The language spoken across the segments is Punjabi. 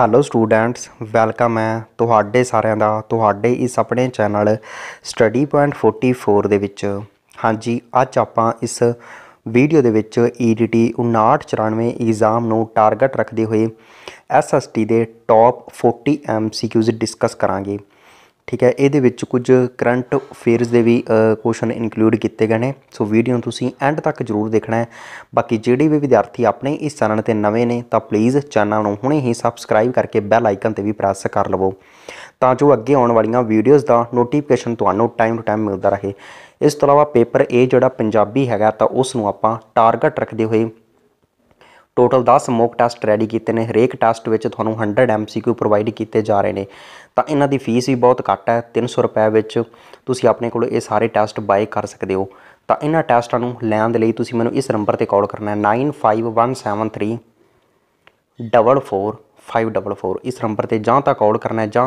ਹੈਲੋ ਸਟੂਡੈਂਟਸ ਵੈਲਕਮ ਹੈ ਤੁਹਾਡੇ ਸਾਰਿਆਂ ਦਾ ਤੁਹਾਡੇ ਇਸ ਆਪਣੇ ਚੈਨਲ ਸਟੱਡੀ ਪੁਆਇੰਟ 44 ਦੇ ਵਿੱਚ ਹਾਂਜੀ ਅੱਜ ਆਪਾਂ ਇਸ ਵੀਡੀਓ ਦੇ ਵਿੱਚ EDT 5994 ਐਗਜ਼ਾਮ ਨੂੰ ਟਾਰਗੇਟ ਰੱਖਦੇ ਹੋਏ SST ਦੇ ਟੌਪ 40 MCQs ਡਿਸਕਸ ਕਰਾਂਗੇ ਠੀਕ ਹੈ ਇਹਦੇ ਵਿੱਚ ਕੁਝ ਕਰੰਟ ਅਫੇਅਰਸ ਦੇ ਵੀ ਕੁਐਸਚਨ ਇਨਕਲੂਡ ਕੀਤੇ ਗਏ ਨੇ ਸੋ ਵੀਡੀਓ ਨੂੰ ਤੁਸੀਂ ਐਂਡ ਤੱਕ ਜ਼ਰੂਰ ਦੇਖਣਾ ਹੈ ਬਾਕੀ ਜਿਹੜੇ ਵੀ ਵਿਦਿਆਰਥੀ ਆਪਣੇ ਇਸ ਚੈਨਲ ਤੇ ਨਵੇਂ ਨੇ ਤਾਂ ਪਲੀਜ਼ ਚੈਨਲ ਨੂੰ ਹੁਣੇ ਹੀ ਸਬਸਕ੍ਰਾਈਬ ਕਰਕੇ ਬੈਲ ਆਈਕਨ ਤੇ ਵੀ ਪ੍ਰੈਸ ਕਰ ਲਵੋ ਤਾਂ ਜੋ ਅੱਗੇ ਆਉਣ ਵਾਲੀਆਂ ਵੀਡੀਓਜ਼ ਦਾ ਨੋਟੀਫਿਕੇਸ਼ਨ ਤੁਹਾਨੂੰ ਟਾਈਮ ਟੂ ਟਾਈਮ ਮਿਲਦਾ ਰਹੇ ਇਸ ਤੋਂ ਇਲਾਵਾ ਪੇਪਰ A ਜਿਹੜਾ ਪੰਜਾਬੀ ਹੈਗਾ ਤਾਂ ਉਸ ਨੂੰ ਆਪਾਂ ਟਾਰਗੇਟ ਰੱਖਦੇ ਹੋਏ ਟੋਟਲ 10 ਮੌਕ ਟੈਸਟ ਰੈਡੀ ਕੀਤੇ ਨੇ ਹਰੇਕ ਟੈਸਟ ਵਿੱਚ ਤੁਹਾਨੂੰ 100 MCQ ਪ੍ਰੋਵਾਈਡ ਕੀਤੇ ਜਾ ਰਹੇ ਨੇ ਤਾਂ ਇਹਨਾਂ ਦੀ ਫੀਸ ਵੀ ਬਹੁਤ ਘੱਟ ਹੈ 300 ਰੁਪਏ ਵਿੱਚ ਤੁਸੀਂ ਆਪਣੇ ਕੋਲ ਇਹ ਸਾਰੇ ਟੈਸਟ ਬਾਏ ਕਰ ਸਕਦੇ ਹੋ ਤਾਂ ਇਹਨਾਂ ਟੈਸਟਾਂ ਨੂੰ ਲੈਣ ਦੇ ਲਈ ਤੁਸੀਂ ਮੈਨੂੰ ਇਸ ਨੰਬਰ ਤੇ ਕਾਲ ਕਰਨਾ ਹੈ 95173 44 544 ਇਸ ਨੰਬਰ ਤੇ ਜਾਂ ਤਾਂ ਕਾਲ ਕਰਨਾ ਹੈ ਜਾਂ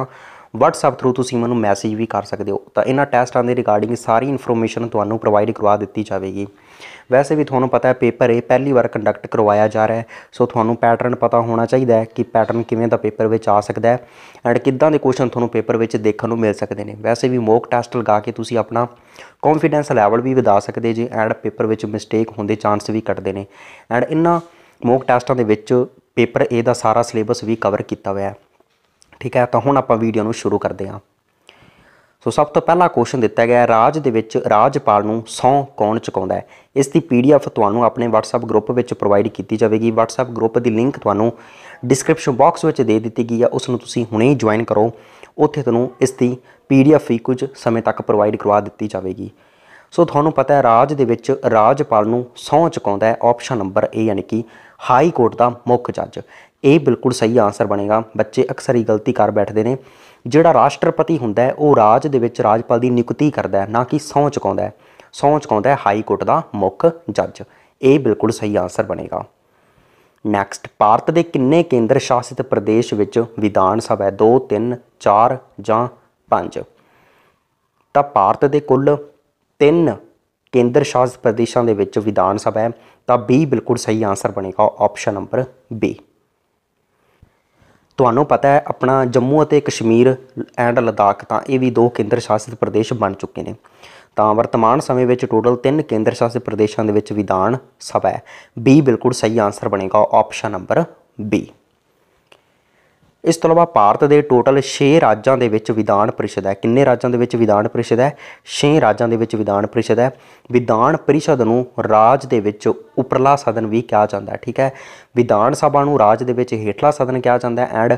WhatsApp ਥਰੂ ਤੁਸੀਂ ਮੈਨੂੰ ਮੈਸੇਜ ਵੀ ਕਰ ਸਕਦੇ ਹੋ ਤਾਂ ਇਹਨਾਂ ਟੈਸਟਾਂ ਦੇ ਰਿਗਾਰਡਿੰਗ ਸਾਰੀ ਇਨਫੋਰਮੇਸ਼ਨ ਤੁਹਾਨੂੰ ਪ੍ਰੋਵਾਈਡ ਕਰਵਾ ਦਿੱਤੀ ਜਾਵੇਗੀ ਵੈਸੇ ਵੀ ਤੁਹਾਨੂੰ ਪਤਾ ਹੈ ਪੇਪਰ ਇਹ ਪਹਿਲੀ ਵਾਰ ਕੰਡਕਟ ਕਰਵਾਇਆ ਜਾ ਰਿਹਾ ਹੈ ਸੋ ਤੁਹਾਨੂੰ ਪੈਟਰਨ ਪਤਾ ਹੋਣਾ ਚਾਹੀਦਾ ਹੈ ਕਿ ਪੈਟਰਨ ਕਿਵੇਂ ਦਾ ਪੇਪਰ ਵਿੱਚ ਆ ਸਕਦਾ ਹੈ ਐਂਡ ਕਿੱਦਾਂ ਦੇ ਕੁਐਸਚਨ ਤੁਹਾਨੂੰ ਪੇਪਰ ਵਿੱਚ ਦੇਖਣ ਨੂੰ ਮਿਲ ਸਕਦੇ ਨੇ ਵੈਸੇ ਵੀ ਮੋਕ ਟੈਸਟ ਲਗਾ ਕੇ ਤੁਸੀਂ ਆਪਣਾ ਕੌਨਫੀਡੈਂਸ ਲੈਵਲ ਵੀ ਵਧਾ ਸਕਦੇ ਜੇ ਐਂਡ ਪੇਪਰ ਵਿੱਚ ਮਿਸਟੇਕ ਹੋਣ ਦੇ ਚਾਂਸ ਵੀ ਘਟਦੇ ਨੇ ਐਂਡ ਇਨ੍ਹਾਂ ਮੋਕ ਟੈਸਟਾਂ ਦੇ ਵਿੱਚ ਪੇਪਰ A ਦਾ ਸਾਰਾ ਸਿਲੇਬਸ ਵੀ ਕਵਰ ਕੀਤਾ ਹੋਇਆ ਹੈ ਠੀਕ ਹੈ ਤਾਂ ਹੁਣ ਆਪਾਂ ਵੀਡੀਓ ਨੂੰ ਸ਼ੁਰੂ ਕਰਦੇ ਹਾਂ ਸੋ ਸਭ ਤੋਂ ਪਹਿਲਾ ਕੁਐਸਚਨ ਦਿੱਤਾ ਗਿਆ ਰਾਜ ਦੇ ਵਿੱਚ ਰਾਜਪਾਲ ਨੂੰ ਸੌ ਕੌਣ ਚੁਕਾਉਂਦਾ ਹੈ ਇਸ ਦੀ ਪੀਡੀਐਫ ਤੁਹਾਨੂੰ ਆਪਣੇ WhatsApp ਗਰੁੱਪ ਵਿੱਚ ਪ੍ਰੋਵਾਈਡ ਕੀਤੀ ਜਾਵੇਗੀ WhatsApp ਗਰੁੱਪ ਦੀ ਲਿੰਕ ਤੁਹਾਨੂੰ ਡਿਸਕ੍ਰਿਪਸ਼ਨ ਬਾਕਸ ਵਿੱਚ ਦੇ ਦਿੱਤੀ ਗਈ ਹੈ ਉਸ ਨੂੰ ਤੁਸੀਂ ਹੁਣੇ ਹੀ ਜੁਆਇਨ ਕਰੋ ਉੱਥੇ ਤੁਹਾਨੂੰ ਇਸ ਦੀ ਪੀਡੀਐਫ ਵੀ ਕੁਝ ਸਮੇਂ ਤੱਕ ਪ੍ਰੋਵਾਈਡ ਕਰਵਾ ਦਿੱਤੀ ਜਾਵੇਗੀ ਸੋ ਤੁਹਾਨੂੰ ਪਤਾ ਹੈ ਰਾਜ ਦੇ ਵਿੱਚ ਰਾਜਪਾਲ ਨੂੰ ਸੌਂ ਚੁਕਾਉਂਦਾ ਹੈ ਆਪਸ਼ਨ ਨੰਬਰ A ਯਾਨੀ ਕਿ ਹਾਈ ਕੋਰਟ ਦਾ ਮੁੱਖ ਜੱਜ ਇਹ ਬਿਲਕੁਲ ਸਹੀ ਆਨਸਰ ਬਣੇਗਾ ਬੱਚੇ ਅਕਸਰ ਹੀ ਗਲਤੀ ਕਰ ਬੈਠਦੇ ਨੇ ਜਿਹੜਾ ਰਾਸ਼ਟਰਪਤੀ ਹੁੰਦਾ ਹੈ ਉਹ ਰਾਜ ਦੇ ਵਿੱਚ ਰਾਜਪਾਲ ਦੀ ਨਿਯੁਕਤੀ ਕਰਦਾ ਹੈ ਨਾ ਕਿ ਸੌਂ ਚੁਕਾਉਂਦਾ ਹੈ ਸਹੁੰ ਚੁਕਾਉਂਦਾ ਹੈ ਹਾਈ ਕੋਰਟ ਦਾ ਮੁੱਖ ਜੱਜ ਇਹ ਬਿਲਕੁਲ ਸਹੀ ਆਨਸਰ ਬਣੇਗਾ ਨੈਕਸਟ ਭਾਰਤ ਦੇ ਕਿੰਨੇ ਕੇਂਦਰ ਸ਼ਾਸਿਤ ਪ੍ਰਦੇਸ਼ ਵਿੱਚ ਵਿਧਾਨ ਸਭਾ ਹੈ 2 3 4 ਜਾਂ 5 ਤਾਂ ਭਾਰਤ ਦੇ ਕੁੱਲ 3 ਕੇਂਦਰ ਸ਼ਾਸਿਤ ਪ੍ਰਦੇਸ਼ਾਂ ਦੇ ਵਿੱਚ ਵਿਧਾਨ ਸਭਾ ਹੈ ਤਾਂ B ਬਿਲਕੁਲ ਸਹੀ ਆਨਸਰ ਬਣੇਗਾ ਆਪਸ਼ਨ ਨੰਬਰ B ਤੁਹਾਨੂੰ ਪਤਾ ਹੈ ਆਪਣਾ ਜੰਮੂ ਅਤੇ ਕਸ਼ਮੀਰ ਐਂਡ ਲਦਾਖ ਤਾਂ ਇਹ ਵੀ ਦੋ ਕੇਂਦਰ ਸ਼ਾਸਿਤ ਪ੍ਰਦੇਸ਼ ਬਣ ਚੁੱਕੇ ਨੇ ਤਾਂ ਵਰਤਮਾਨ ਸਮੇਂ ਵਿੱਚ ਟੋਟਲ 3 ਕੇਂਦਰ ਸ਼ਾਸਿਤ ਪ੍ਰਦੇਸ਼ਾਂ ਦੇ ਵਿੱਚ ਵਿਧਾਨ ਸਭਾ ਹੈ ਬੀ ਬਿਲਕੁਲ ਸਹੀ ਆਨਸਰ ਬਣੇਗਾ ਆਪਸ਼ਨ ਨੰਬਰ ਬੀ ਇਸ ਤੋਂ ਇਲਾਵਾ ਭਾਰਤ ਦੇ ਟੋਟਲ 6 ਰਾਜਾਂ ਦੇ ਵਿੱਚ ਵਿਧਾਨ ਪਰਿਸ਼ਦ ਹੈ ਕਿੰਨੇ ਰਾਜਾਂ ਦੇ ਵਿੱਚ ਵਿਧਾਨ ਪਰਿਸ਼ਦ ਹੈ 6 ਰਾਜਾਂ ਦੇ ਵਿੱਚ ਵਿਧਾਨ ਪਰਿਸ਼ਦ ਹੈ ਵਿਧਾਨ ਪਰਿਸ਼ਦ ਨੂੰ ਰਾਜ ਦੇ ਵਿੱਚ ਉਪਰਲਾ ਸਦਨ ਵੀ ਕਿਹਾ ਜਾਂਦਾ ਹੈ ਠੀਕ ਹੈ ਵਿਧਾਨ ਸਭਾ ਨੂੰ ਰਾਜ ਦੇ ਵਿੱਚ ਹੇਠਲਾ ਸਦਨ ਕਿਹਾ ਜਾਂਦਾ ਹੈ ਐਂਡ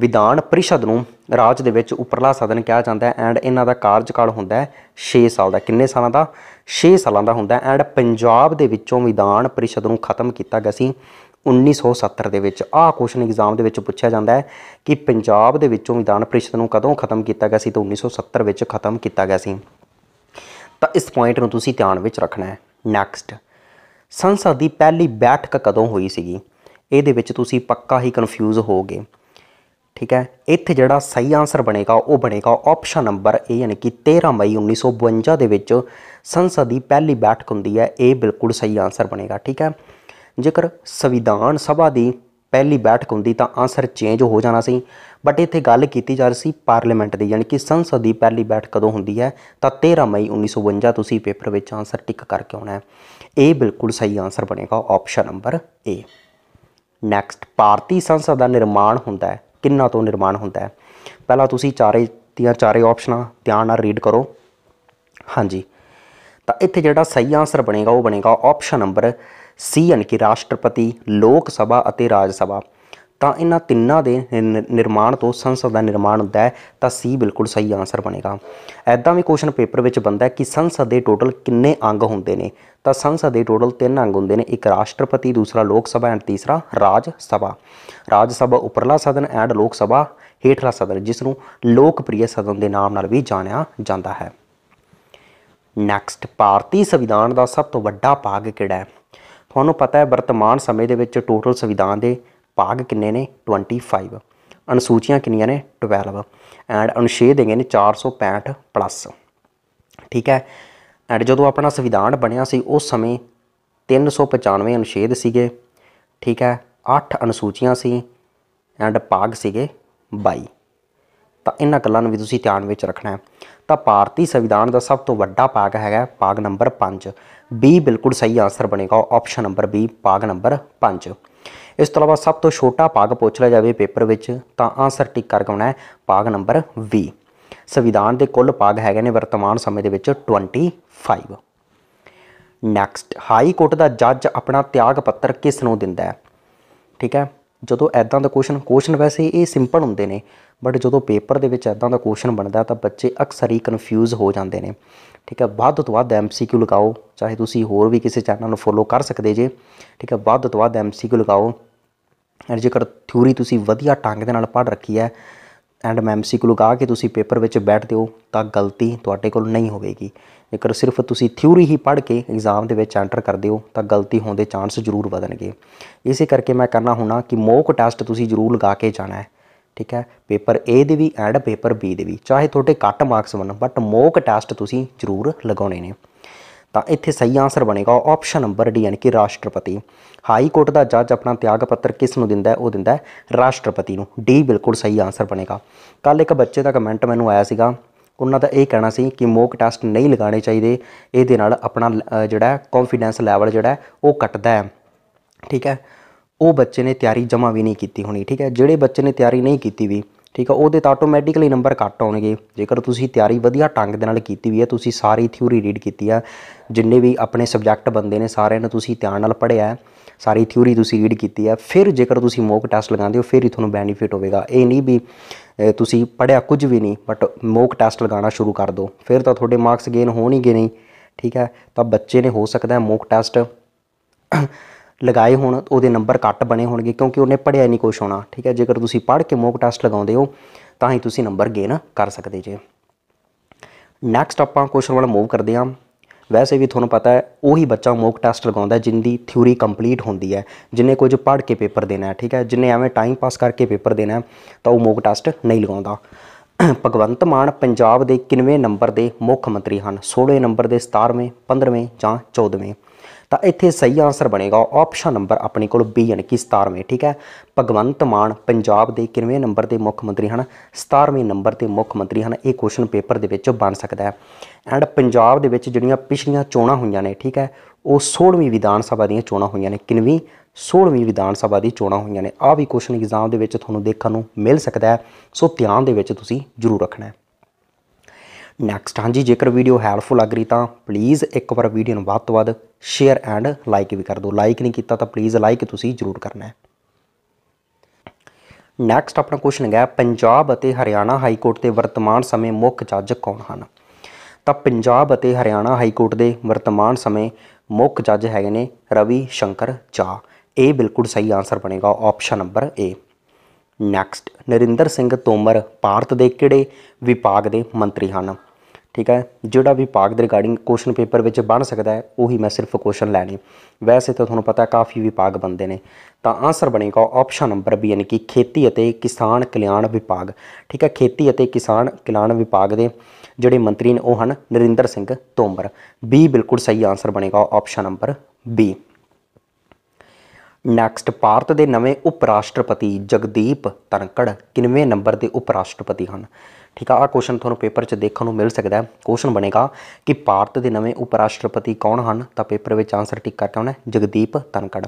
ਵਿਧਾਨ ਪਰਿਸ਼ਦ ਨੂੰ ਰਾਜ ਦੇ ਵਿੱਚ ਉਪਰਲਾ ਸਦਨ ਕਿਹਾ ਜਾਂਦਾ ਹੈ ਐਂਡ ਇਹਨਾਂ ਦਾ ਕਾਰਜਕਾਲ ਹੁੰਦਾ ਹੈ 6 ਸਾਲ ਦਾ ਕਿੰਨੇ ਸਾਲਾਂ ਦਾ 6 ਸਾਲਾਂ ਦਾ ਹੁੰਦਾ ਐਂਡ ਪੰਜਾਬ ਦੇ ਵਿੱਚੋਂ ਵਿਧਾਨ ਪਰਿਸ਼ਦ ਨੂੰ ਖਤਮ ਕੀਤਾ ਗਿਆ ਸੀ 1970 ਦੇ ਵਿੱਚ ਆਹ ਕੁਐਸਚਨ ਐਗਜ਼ਾਮ ਦੇ ਵਿੱਚ ਪੁੱਛਿਆ ਜਾਂਦਾ ਹੈ ਕਿ ਪੰਜਾਬ ਦੇ ਵਿੱਚੋਂ ਵਿਧਾਨ ਪ੍ਰੀਸ਼ਦ ਨੂੰ ਕਦੋਂ ਖਤਮ ਕੀਤਾ ਗਿਆ ਸੀ ਤਾਂ 1970 ਵਿੱਚ ਖਤਮ ਕੀਤਾ ਗਿਆ ਸੀ ਤਾਂ ਇਸ ਪੁਆਇੰਟ ਨੂੰ ਤੁਸੀਂ ਧਿਆਨ ਵਿੱਚ ਰੱਖਣਾ ਹੈ ਨੈਕਸਟ ਸੰਸਦ ਦੀ ਪਹਿਲੀ ਬੈਠਕ ਕਦੋਂ ਹੋਈ ਸੀਗੀ ਇਹਦੇ ਵਿੱਚ ਤੁਸੀਂ ਪੱਕਾ ਹੀ ਕਨਫਿਊਜ਼ ਹੋਗੇ ਠੀਕ ਹੈ ਇੱਥੇ ਜਿਹੜਾ ਸਹੀ ਆਨਸਰ ਬਣੇਗਾ ਉਹ ਬਣੇਗਾ ਆਪਸ਼ਨ ਨੰਬਰ A ਯਾਨੀ ਕਿ 13 ਮਈ 1952 ਦੇ ਵਿੱਚ ਸੰਸਦ ਦੀ ਪਹਿਲੀ ਬੈਠਕ ਹੁੰਦੀ ਹੈ ਇਹ ਬਿਲਕੁਲ ਸਹੀ ਆਨਸਰ ਬਣੇਗਾ ਠੀਕ ਹੈ ਜੇਕਰ ਸੰਵਿਧਾਨ ਸਭਾ ਦੀ ਪਹਿਲੀ ਬੈਠਕ ਹੁੰਦੀ ਤਾਂ ਆਨਸਰ ਚੇਂਜ ਹੋ ਜਾਣਾ ਸੀ ਬਟ ਇੱਥੇ ਗੱਲ ਕੀਤੀ ਜਾ ਰਹੀ ਸੀ ਪਾਰਲੀਮੈਂਟ ਦੀ ਯਾਨੀ ਕਿ ਸੰਸਦ ਦੀ ਪਹਿਲੀ ਬੈਠਕ ਕਦੋਂ ਹੁੰਦੀ ਹੈ ਤਾਂ 13 ਮਈ 1952 ਤੁਸੀਂ ਪੇਪਰ ਵਿੱਚ ਆਨਸਰ ਟਿਕ ਕਰਕੇ ਆਉਣਾ ਹੈ ਇਹ ਬਿਲਕੁਲ ਸਹੀ ਆਨਸਰ ਬਣੇਗਾ ਆਪਸ਼ਨ ਨੰਬਰ ਏ ਨੈਕਸਟ ਭਾਰਤੀ ਸੰਸਦ ਦਾ ਨਿਰਮਾਣ ਹੁੰਦਾ ਹੈ ਕਿੰਨਾ ਤੋਂ ਨਿਰਮਾਣ ਹੁੰਦਾ ਹੈ ਪਹਿਲਾਂ ਤੁਸੀਂ ਚਾਰੇ ਦੀਆਂ ਚਾਰੇ ਆਪਸ਼ਨਾਂ ਧਿਆਨ ਨਾਲ ਰੀਡ ਕਰੋ ਹਾਂਜੀ ਤਾਂ ਇੱਥੇ ਜਿਹੜਾ ਸਹੀ ਆਨਸਰ ਬਣੇਗਾ ਉਹ ਬਣੇਗਾ ਆਪਸ਼ਨ ਨੰਬਰ ਸੀ ਯਾਨੀ ਕਿ ਰਾਸ਼ਟਰਪਤੀ ਲੋਕ ਸਭਾ ਅਤੇ ਰਾਜ ਸਭਾ ਤਾਂ ਇਹਨਾਂ ਤਿੰਨਾਂ ਦੇ ਨਿਰਮਾਣ ਤੋਂ ਸੰਸਦ ਦਾ ਨਿਰਮਾਣ ਹੁੰਦਾ ਹੈ ਤਾਂ ਸੀ ਬਿਲਕੁਲ ਸਹੀ ਆਨਸਰ ਬਣੇਗਾ ਐਦਾਂ ਵੀ ਕੁਐਸਚਨ ਪੇਪਰ ਵਿੱਚ ਬੰਦਾ ਕਿ ਸੰਸਦ ਦੇ ਟੋਟਲ ਕਿੰਨੇ ਅੰਗ ਹੁੰਦੇ ਨੇ ਤਾਂ ਸੰਸਦ ਦੇ ਟੋਟਲ ਤਿੰਨ ਅੰਗ ਹੁੰਦੇ ਨੇ ਇੱਕ ਰਾਸ਼ਟਰਪਤੀ ਦੂਸਰਾ ਲੋਕ ਸਭਾ ਐਂਡ ਤੀਸਰਾ ਰਾਜ ਸਭਾ ਰਾਜ ਸਭਾ ਉਪਰਲਾ ਸਦਨ ਐਂਡ ਲੋਕ ਸਭਾ ਹੇਠਲਾ ਸਦਨ ਜਿਸ ਨੂੰ ਲੋਕਪ੍ਰਿਯ ਸਦਨ ਦੇ ਨਾਮ ਨਾਲ ਵੀ ਜਾਣਿਆ ਜਾਂਦਾ ਹੈ ਨੈਕਸਟ ਭਾਰਤੀ ਸੰਵਿਧਾਨ ਦਾ ਸਭ ਤੋਂ ਵੱਡਾ ਭਾਗ ਕਿਹੜਾ ਹੈ ਤੁਹਾਨੂੰ ਪਤਾ ਹੈ ਵਰਤਮਾਨ ਸਮੇਂ ਦੇ ਵਿੱਚ ਟੋਟਲ ਸੰਵਿਧਾਨ ਦੇ ਭਾਗ ਕਿੰਨੇ ਨੇ 25 ਅਨੁਸੂਚੀਆਂ ਕਿੰਨੀਆਂ ਨੇ 12 ਐਂਡ ਅਨੁਛੇਦ ਹੈਗੇ ਨੇ 465 ਪਲੱਸ ਠੀਕ ਹੈ ਐਂਡ ਜਦੋਂ ਆਪਣਾ ਸੰਵਿਧਾਨ ਬਣਿਆ ਸੀ ਉਸ ਸਮੇਂ 395 ਅਨੁਛੇਦ ਸੀਗੇ ਠੀਕ ਹੈ 8 ਅਨੁਸੂਚੀਆਂ ਸੀ ਐਂਡ ਭਾਗ ਸੀਗੇ 22 ਤਾਂ ਇਹਨਾਂ ਗੱਲਾਂ ਨੂੰ ਵੀ ਤੁਸੀਂ ਧਿਆਨ ਵਿੱਚ ਰੱਖਣਾ ਹੈ ਤਾਂ ਭਾਰਤੀ ਸੰਵਿਧਾਨ ਦਾ ਸਭ ਤੋਂ ਵੱਡਾ ਭਾਗ ਹੈਗਾ ਭਾਗ ਨੰਬਰ 5 ਬੀ ਬਿਲਕੁਲ ਸਹੀ ਆਨਸਰ ਬਣੇਗਾ ਆਪਸ਼ਨ ਨੰਬਰ ਬੀ ਪਾਗ ਨੰਬਰ 5 ਇਸ ਤੋਂ ਇਲਾਵਾ ਸਭ ਤੋਂ ਛੋਟਾ ਪਾਗ ਪੁੱਛ ਲਿਆ ਜਾਵੇ ਪੇਪਰ ਵਿੱਚ ਤਾਂ ਆਨਸਰ ਟਿਕ ਕਰ ਆਉਣਾ ਹੈ ਪਾਗ ਨੰਬਰ 20 ਸੰਵਿਧਾਨ ਦੇ ਕੁੱਲ ਪਾਗ ਹੈਗੇ ਨੇ ਵਰਤਮਾਨ ਸਮੇਂ ਦੇ ਵਿੱਚ 25 ਨੈਕਸਟ ਹਾਈ ਕੋਰਟ ਦਾ ਜੱਜ ਆਪਣਾ ਤਿਆਗ ਪੱਤਰ ਕਿਸ ਨੂੰ ਦਿੰਦਾ ਹੈ ਠੀਕ ਹੈ ਜਦੋਂ ਐਦਾਂ ਦਾ ਕੁਐਸਚਨ ਕੁਐਸਚਨ ਵੈਸੇ ਇਹ ਸਿੰਪਲ ਹੁੰਦੇ ਨੇ ਬਟ ਜਦੋਂ ਪੇਪਰ ਦੇ ਵਿੱਚ ਐਦਾਂ ਦਾ ਕੁਐਸਚਨ ਬਣਦਾ ਤਾਂ ਬੱਚੇ ਅਕਸਰ ਹੀ ਕਨਫਿਊਜ਼ ਹੋ ਜਾਂਦੇ ਨੇ ਠੀਕ ਹੈ ਵੱਧ ਤੋਂ ਵੱਧ ਐਮਸੀਕਿਊ ਲਗਾਓ ਚਾਹੇ ਤੁਸੀਂ ਹੋਰ ਵੀ ਕਿਸੇ ਚੈਨਲ ਨੂੰ ਫੋਲੋ ਕਰ ਸਕਦੇ ਜੇ ਠੀਕ ਹੈ ਵੱਧ ਤੋਂ ਵੱਧ ਐਮਸੀਕਿਊ ਲਗਾਓ ਐਂਡ ਜੇਕਰ ਥਿਊਰੀ ਤੁਸੀਂ ਵਧੀਆ ਟਾਂਗ ਦੇ ਨਾਲ ਪੜ੍ਹ ਰੱਖੀ ਹੈ ਐਂਡ ਐਮਸੀਕਿਊ ਲਗਾ ਕੇ ਤੁਸੀਂ ਪੇਪਰ ਵਿੱਚ ਬੈਠਦੇ ਹੋ ਤਾਂ ਗਲਤੀ ਤੁਹਾਡੇ ਕੋਲ ਨਹੀਂ ਹੋਵੇਗੀ ਜੇਕਰ ਸਿਰਫ ਤੁਸੀਂ ਥਿਊਰੀ ਹੀ ਪੜ੍ਹ ਕੇ ਐਗਜ਼ਾਮ ਦੇ ਵਿੱਚ ਐਂਟਰ ਕਰਦੇ ਹੋ ਤਾਂ ਗਲਤੀ ਹੋਣ ਦੇ ਚਾਂਸ ਜ਼ਰੂਰ ਵਧਣਗੇ ਇਸੇ ਕਰਕੇ ਮੈਂ ਕਹਿਣਾ ਹੁਣਾ ਕਿ ਮੋਕ ਟੈਸਟ ਤੁਸੀਂ ਜ਼ਰੂਰ ਲਗਾ ਕੇ ਜਾਣਾ ਹੈ ਠੀਕ ਹੈ ਪੇਪਰ A ਦੇ ਵੀ ਐਂਡ ਪੇਪਰ B ਦੇ ਵੀ ਚਾਹੇ ਤੁਹਾਡੇ ਘੱਟ ਮਾਰਕਸ ਬਣਨ ਬਟ ਮੋਕ ਟੈਸਟ ਤੁਸੀਂ ਜ਼ਰੂਰ ਲਗਾਉਣੇ ਨੇ ਤਾਂ ਇੱਥੇ ਸਹੀ ਆਨਸਰ ਬਣੇਗਾ ਆਪਸ਼ਨ ਨੰਬਰ D ਯਾਨੀ ਕਿ ਰਾਸ਼ਟਰਪਤੀ ਹਾਈ ਕੋਰਟ ਦਾ ਜੱਜ ਆਪਣਾ ਤਿਆਗ ਪੱਤਰ ਕਿਸ ਨੂੰ ਦਿੰਦਾ ਹੈ ਉਹ ਦਿੰਦਾ ਹੈ ਰਾਸ਼ਟਰਪਤੀ ਨੂੰ D ਬਿਲਕੁਲ ਸਹੀ ਆਨਸਰ ਬਣੇਗਾ ਕੱਲ ਇੱਕ ਬੱਚੇ ਦਾ ਕਮੈਂਟ ਮੈਨੂੰ ਆਇਆ ਸੀਗਾ ਉਹਨਾਂ ਦਾ ਇਹ ਕਹਿਣਾ ਸੀ ਕਿ ਮੋਕ ਟੈਸਟ ਨਹੀਂ ਲਗਾਉਣੇ ਚਾਹੀਦੇ ਇਹਦੇ ਨਾਲ ਆਪਣਾ ਜਿਹੜਾ ਕੌਨਫੀਡੈਂਸ ਲੈਵਲ ਜਿਹੜਾ ਉਹ ਘਟਦਾ ਹੈ ਠੀਕ ਹੈ ਉਹ ਬੱਚੇ ਨੇ ਤਿਆਰੀ ਜਮਾ ਵੀ ਨਹੀਂ ਕੀਤੀ ਹੋਣੀ ਠੀਕ ਹੈ ਜਿਹੜੇ ਬੱਚੇ ਨੇ ਤਿਆਰੀ ਨਹੀਂ ਕੀਤੀ ਵੀ ਠੀਕ ਹੈ ਉਹਦੇ ਤਾਂ ਆਟੋਮੈਟਿਕਲੀ ਨੰਬਰ ਕੱਟ ਆਉਣਗੇ ਜੇਕਰ ਤੁਸੀਂ ਤਿਆਰੀ ਵਧੀਆ ਢੰਗ ਦੇ ਨਾਲ ਕੀਤੀ ਵੀ ਹੈ ਤੁਸੀਂ ਸਾਰੀ ਥਿਊਰੀ ਰੀਡ ਕੀਤੀ ਆ ਜਿੰਨੇ ਵੀ ਆਪਣੇ ਸਬਜੈਕਟ ਬੰਦੇ ਨੇ ਸਾਰਿਆਂ ਨੂੰ ਤੁਸੀਂ ਧਿਆਨ ਨਾਲ ਪੜਿਆ ਸਾਰੀ ਥਿਊਰੀ ਤੁਸੀਂ ਰੀਡ ਕੀਤੀ ਆ ਫਿਰ ਜੇਕਰ ਤੁਸੀਂ ਮੋਕ ਟੈਸਟ ਲਗਾਉਂਦੇ ਹੋ ਫਿਰ ਹੀ ਤੁਹਾਨੂੰ ਬੈਨੀਫਿਟ ਹੋਵੇਗਾ ਇਹ ਨਹੀਂ ਵੀ ਤੁਸੀਂ ਪੜਿਆ ਕੁਝ ਵੀ ਨਹੀਂ ਬਟ ਮੋਕ ਟੈਸਟ ਲਗਾਉਣਾ ਸ਼ੁਰੂ ਕਰ ਦਿਓ ਫਿਰ ਤਾਂ ਤੁਹਾਡੇ ਮਾਰਕਸ ਗੇਨ ਹੋਣਗੇ ਨਹੀਂ ਠੀਕ ਹੈ ਤਾਂ ਬੱਚੇ ਨੇ ਹੋ ਸਕਦਾ ਹੈ ਮੋਕ ਟੈਸਟ ਲਗਾਏ ਹੋਣ ਉਹਦੇ ਨੰਬਰ ਘੱਟ ਬਣੇ ਹੋਣਗੇ ਕਿਉਂਕਿ ਉਹਨੇ ਪੜਿਆ ਨਹੀਂ ਕੁਛ ਹੋਣਾ ਠੀਕ ਹੈ ਜੇਕਰ ਤੁਸੀਂ ਪੜ ਕੇ ਮੋਕ ਟੈਸਟ ਲਗਾਉਂਦੇ ਹੋ ਤਾਂ ਹੀ ਤੁਸੀਂ ਨੰਬਰ ਗੇਨ ਕਰ ਸਕਦੇ ਜੇ ਨੈਕਸਟ ਆਪਾਂ ਕੁਐਸਚਨ ਵੱਲ ਮੂਵ ਕਰਦੇ ਹਾਂ ਵੈਸੇ ਵੀ ਤੁਹਾਨੂੰ ਪਤਾ ਹੈ ਉਹੀ ਬੱਚਾ ਮੋਕ ਟੈਸਟ ਲਗਾਉਂਦਾ ਜਿੰਦੀ ਥਿਊਰੀ ਕੰਪਲੀਟ ਹੁੰਦੀ ਹੈ ਜਿਨੇ ਕੁਝ ਪੜ ਕੇ ਪੇਪਰ ਦੇਣਾ ਹੈ ਠੀਕ ਹੈ ਜਿਨੇ ਐਵੇਂ ਟਾਈਮ ਪਾਸ ਕਰਕੇ ਪੇਪਰ ਦੇਣਾ ਤਾਂ ਉਹ ਮੋਕ ਟੈਸਟ ਨਹੀਂ ਲਗਾਉਂਦਾ ਭਗਵੰਤ ਮਾਨ ਪੰਜਾਬ ਦੇ ਕਿੰਵੇਂ ਨੰਬਰ ਦੇ ਮੁੱਖ ਮੰਤਰੀ ਹਨ 16 ਨੰਬਰ ਦੇ 17ਵੇਂ 15ਵੇਂ ਜਾਂ 14ਵੇਂ ਤਾਂ ਇੱਥੇ ਸਹੀ ਆਨਸਰ ਬਣੇਗਾ ਆਪਸ਼ਨ ਨੰਬਰ ਆਪਣੇ ਕੋਲ ਬੀ ਯਾਨੀ ਕਿ 17ਵੇਂ ਠੀਕ ਹੈ ਭਗਵੰਤ ਮਾਨ ਪੰਜਾਬ ਦੇ ਕਿੰਵੇਂ ਨੰਬਰ ਦੇ ਮੁੱਖ ਮੰਤਰੀ ਹਨ 17ਵੇਂ ਨੰਬਰ ਤੇ ਮੁੱਖ ਮੰਤਰੀ ਹਨ ਇਹ ਕੁਐਸਚਨ ਪੇਪਰ ਦੇ ਵਿੱਚ ਬਣ ਸਕਦਾ ਹੈ ਐਂਡ ਪੰਜਾਬ ਦੇ ਵਿੱਚ ਜਿਹੜੀਆਂ ਪਿਛਲੀਆਂ ਚੋਣਾਂ ਹੋਈਆਂ ਨੇ ਠੀਕ ਹੈ ਉਹ 16ਵੀਂ ਵਿਧਾਨ ਸਭਾ ਦੀਆਂ ਚੋਣਾਂ ਹੋਈਆਂ ਨੇ ਕਿੰਨਵੀਂ 16ਵੀਂ ਵਿਧਾਨ ਸਭਾ ਦੀ ਚੋਣਾਂ ਹੋਈਆਂ ਨੇ ਆ ਵੀ ਕੁਐਸਚਨ ਐਗਜ਼ਾਮ ਦੇ ਵਿੱਚ ਤੁਹਾਨੂੰ ਦੇਖਣ ਨੂੰ ਮਿਲ ਸਕਦਾ ਹੈ ਸੋ ਧਿਆਨ ਦੇ ਵਿੱਚ ਤੁਸੀਂ ਜ਼ਰੂਰ ਰੱਖਣਾ ਹੈ ਨੈਕਸਟ ਹਾਂਜੀ ਜੇਕਰ ਵੀਡੀਓ ਹੈਲਪਫੁਲ ਲੱਗ ਰਹੀ ਤਾਂ ਪਲੀਜ਼ ਇੱਕ ਵਾਰ ਵੀਡੀਓ ਨੂੰ ਵੱਧ ਤੋਂ ਵੱਧ ਸ਼ੇਅਰ ਐਂਡ ਲਾਈਕ ਵੀ ਕਰ ਦਿਓ ਲਾਈਕ ਨਹੀਂ ਕੀਤਾ ਤਾਂ ਪਲੀਜ਼ ਲਾਈਕ ਤੁਸੀਂ ਜ਼ਰੂਰ ਕਰਨਾ ਹੈ ਨੈਕਸਟ ਆਪਣਾ ਕੁਐਸਚਨ ਹੈ ਪੰਜਾਬ ਅਤੇ ਹਰਿਆਣਾ ਹਾਈ ਕੋਰਟ ਦੇ ਵਰਤਮਾਨ ਸਮੇਂ ਮੁੱਖ ਜੱਜ ਕੌਣ ਹਨ ਤਾਂ ਪੰਜਾਬ ਅਤੇ ਹਰਿਆਣਾ ਹਾਈ ਕੋਰਟ ਦੇ ਵਰਤਮਾਨ ਸਮੇਂ ਮੁੱਖ ਜੱਜ ਹੈਗੇ ਨੇ ਰਵੀ ਸ਼ੰਕਰ ਚਾ ਇਹ ਬਿਲਕੁਲ ਸਹੀ ਆਨਸਰ ਬਣੇਗਾ option number A next Narinder Singh Tomar Bharat ਦੇ ਕਿਹੜੇ ਵਿਭਾਗ ਦੇ ਮੰਤਰੀ ਹਨ ਠੀਕ ਹੈ ਜਿਹੜਾ ਵਿਭਾਗ ਦੇ ਰਿਗਾਰਡਿੰਗ ਕੁਐਸਚਨ ਪੇਪਰ ਵਿੱਚ ਬਣ ਸਕਦਾ ਹੈ ਉਹੀ ਮੈਂ ਸਿਰਫ ਕੁਐਸਚਨ ਲੈਣੇ ਵੈਸੇ ਤਾਂ ਤੁਹਾਨੂੰ ਪਤਾ ਕਾਫੀ ਵਿਭਾਗ ਬੰਦੇ ਨੇ ਤਾਂ ਆਨਸਰ ਬਣੇਗਾ ਆਪਸ਼ਨ ਨੰਬਰ ਬੀ ਯਾਨੀ ਕਿ ਖੇਤੀ ਅਤੇ ਕਿਸਾਨ ਕਲਿਆਣ ਵਿਭਾਗ ਠੀਕ ਹੈ ਖੇਤੀ ਅਤੇ ਕਿਸਾਨ ਕਲਿਆਣ ਵਿਭਾਗ ਦੇ ਜਿਹੜੇ ਮੰਤਰੀ ਨੇ ਉਹ ਹਨ ਨਰਿੰਦਰ ਸਿੰਘ ਤੋਮਰ ਬੀ ਬਿਲਕੁਲ ਸਹੀ ਆਨਸਰ ਬਣੇਗਾ option number B next Bharat ਦੇ ਨਵੇਂ ਉਪ ਰਾਸ਼ਟਰਪਤੀ ਜਗਦੀਪ ਤਨਕੜ ਕਿੰਵੇਂ ਨੰਬਰ ਦੇ ਉਪ ਰਾਸ਼ਟਰਪਤੀ ਹਨ ਠੀਕ ਆ ਆ ਕੁਐਸਚਨ ਤੁਹਾਨੂੰ ਪੇਪਰ 'ਚ ਦੇਖਣ ਨੂੰ ਮਿਲ ਸਕਦਾ ਹੈ ਕੁਐਸਚਨ ਬਣੇਗਾ ਕਿ ਭਾਰਤ ਦੇ ਨਵੇਂ ਉਪ ਰਾਸ਼ਟਰਪਤੀ ਕੌਣ ਹਨ ਤਾਂ ਪੇਪਰ ਵਿੱਚ ਆਨਸਰ ਟਿਕ ਕਰਕੇ ਆਉਣਾ ਜਗਦੀਪ ਤਨਕੜ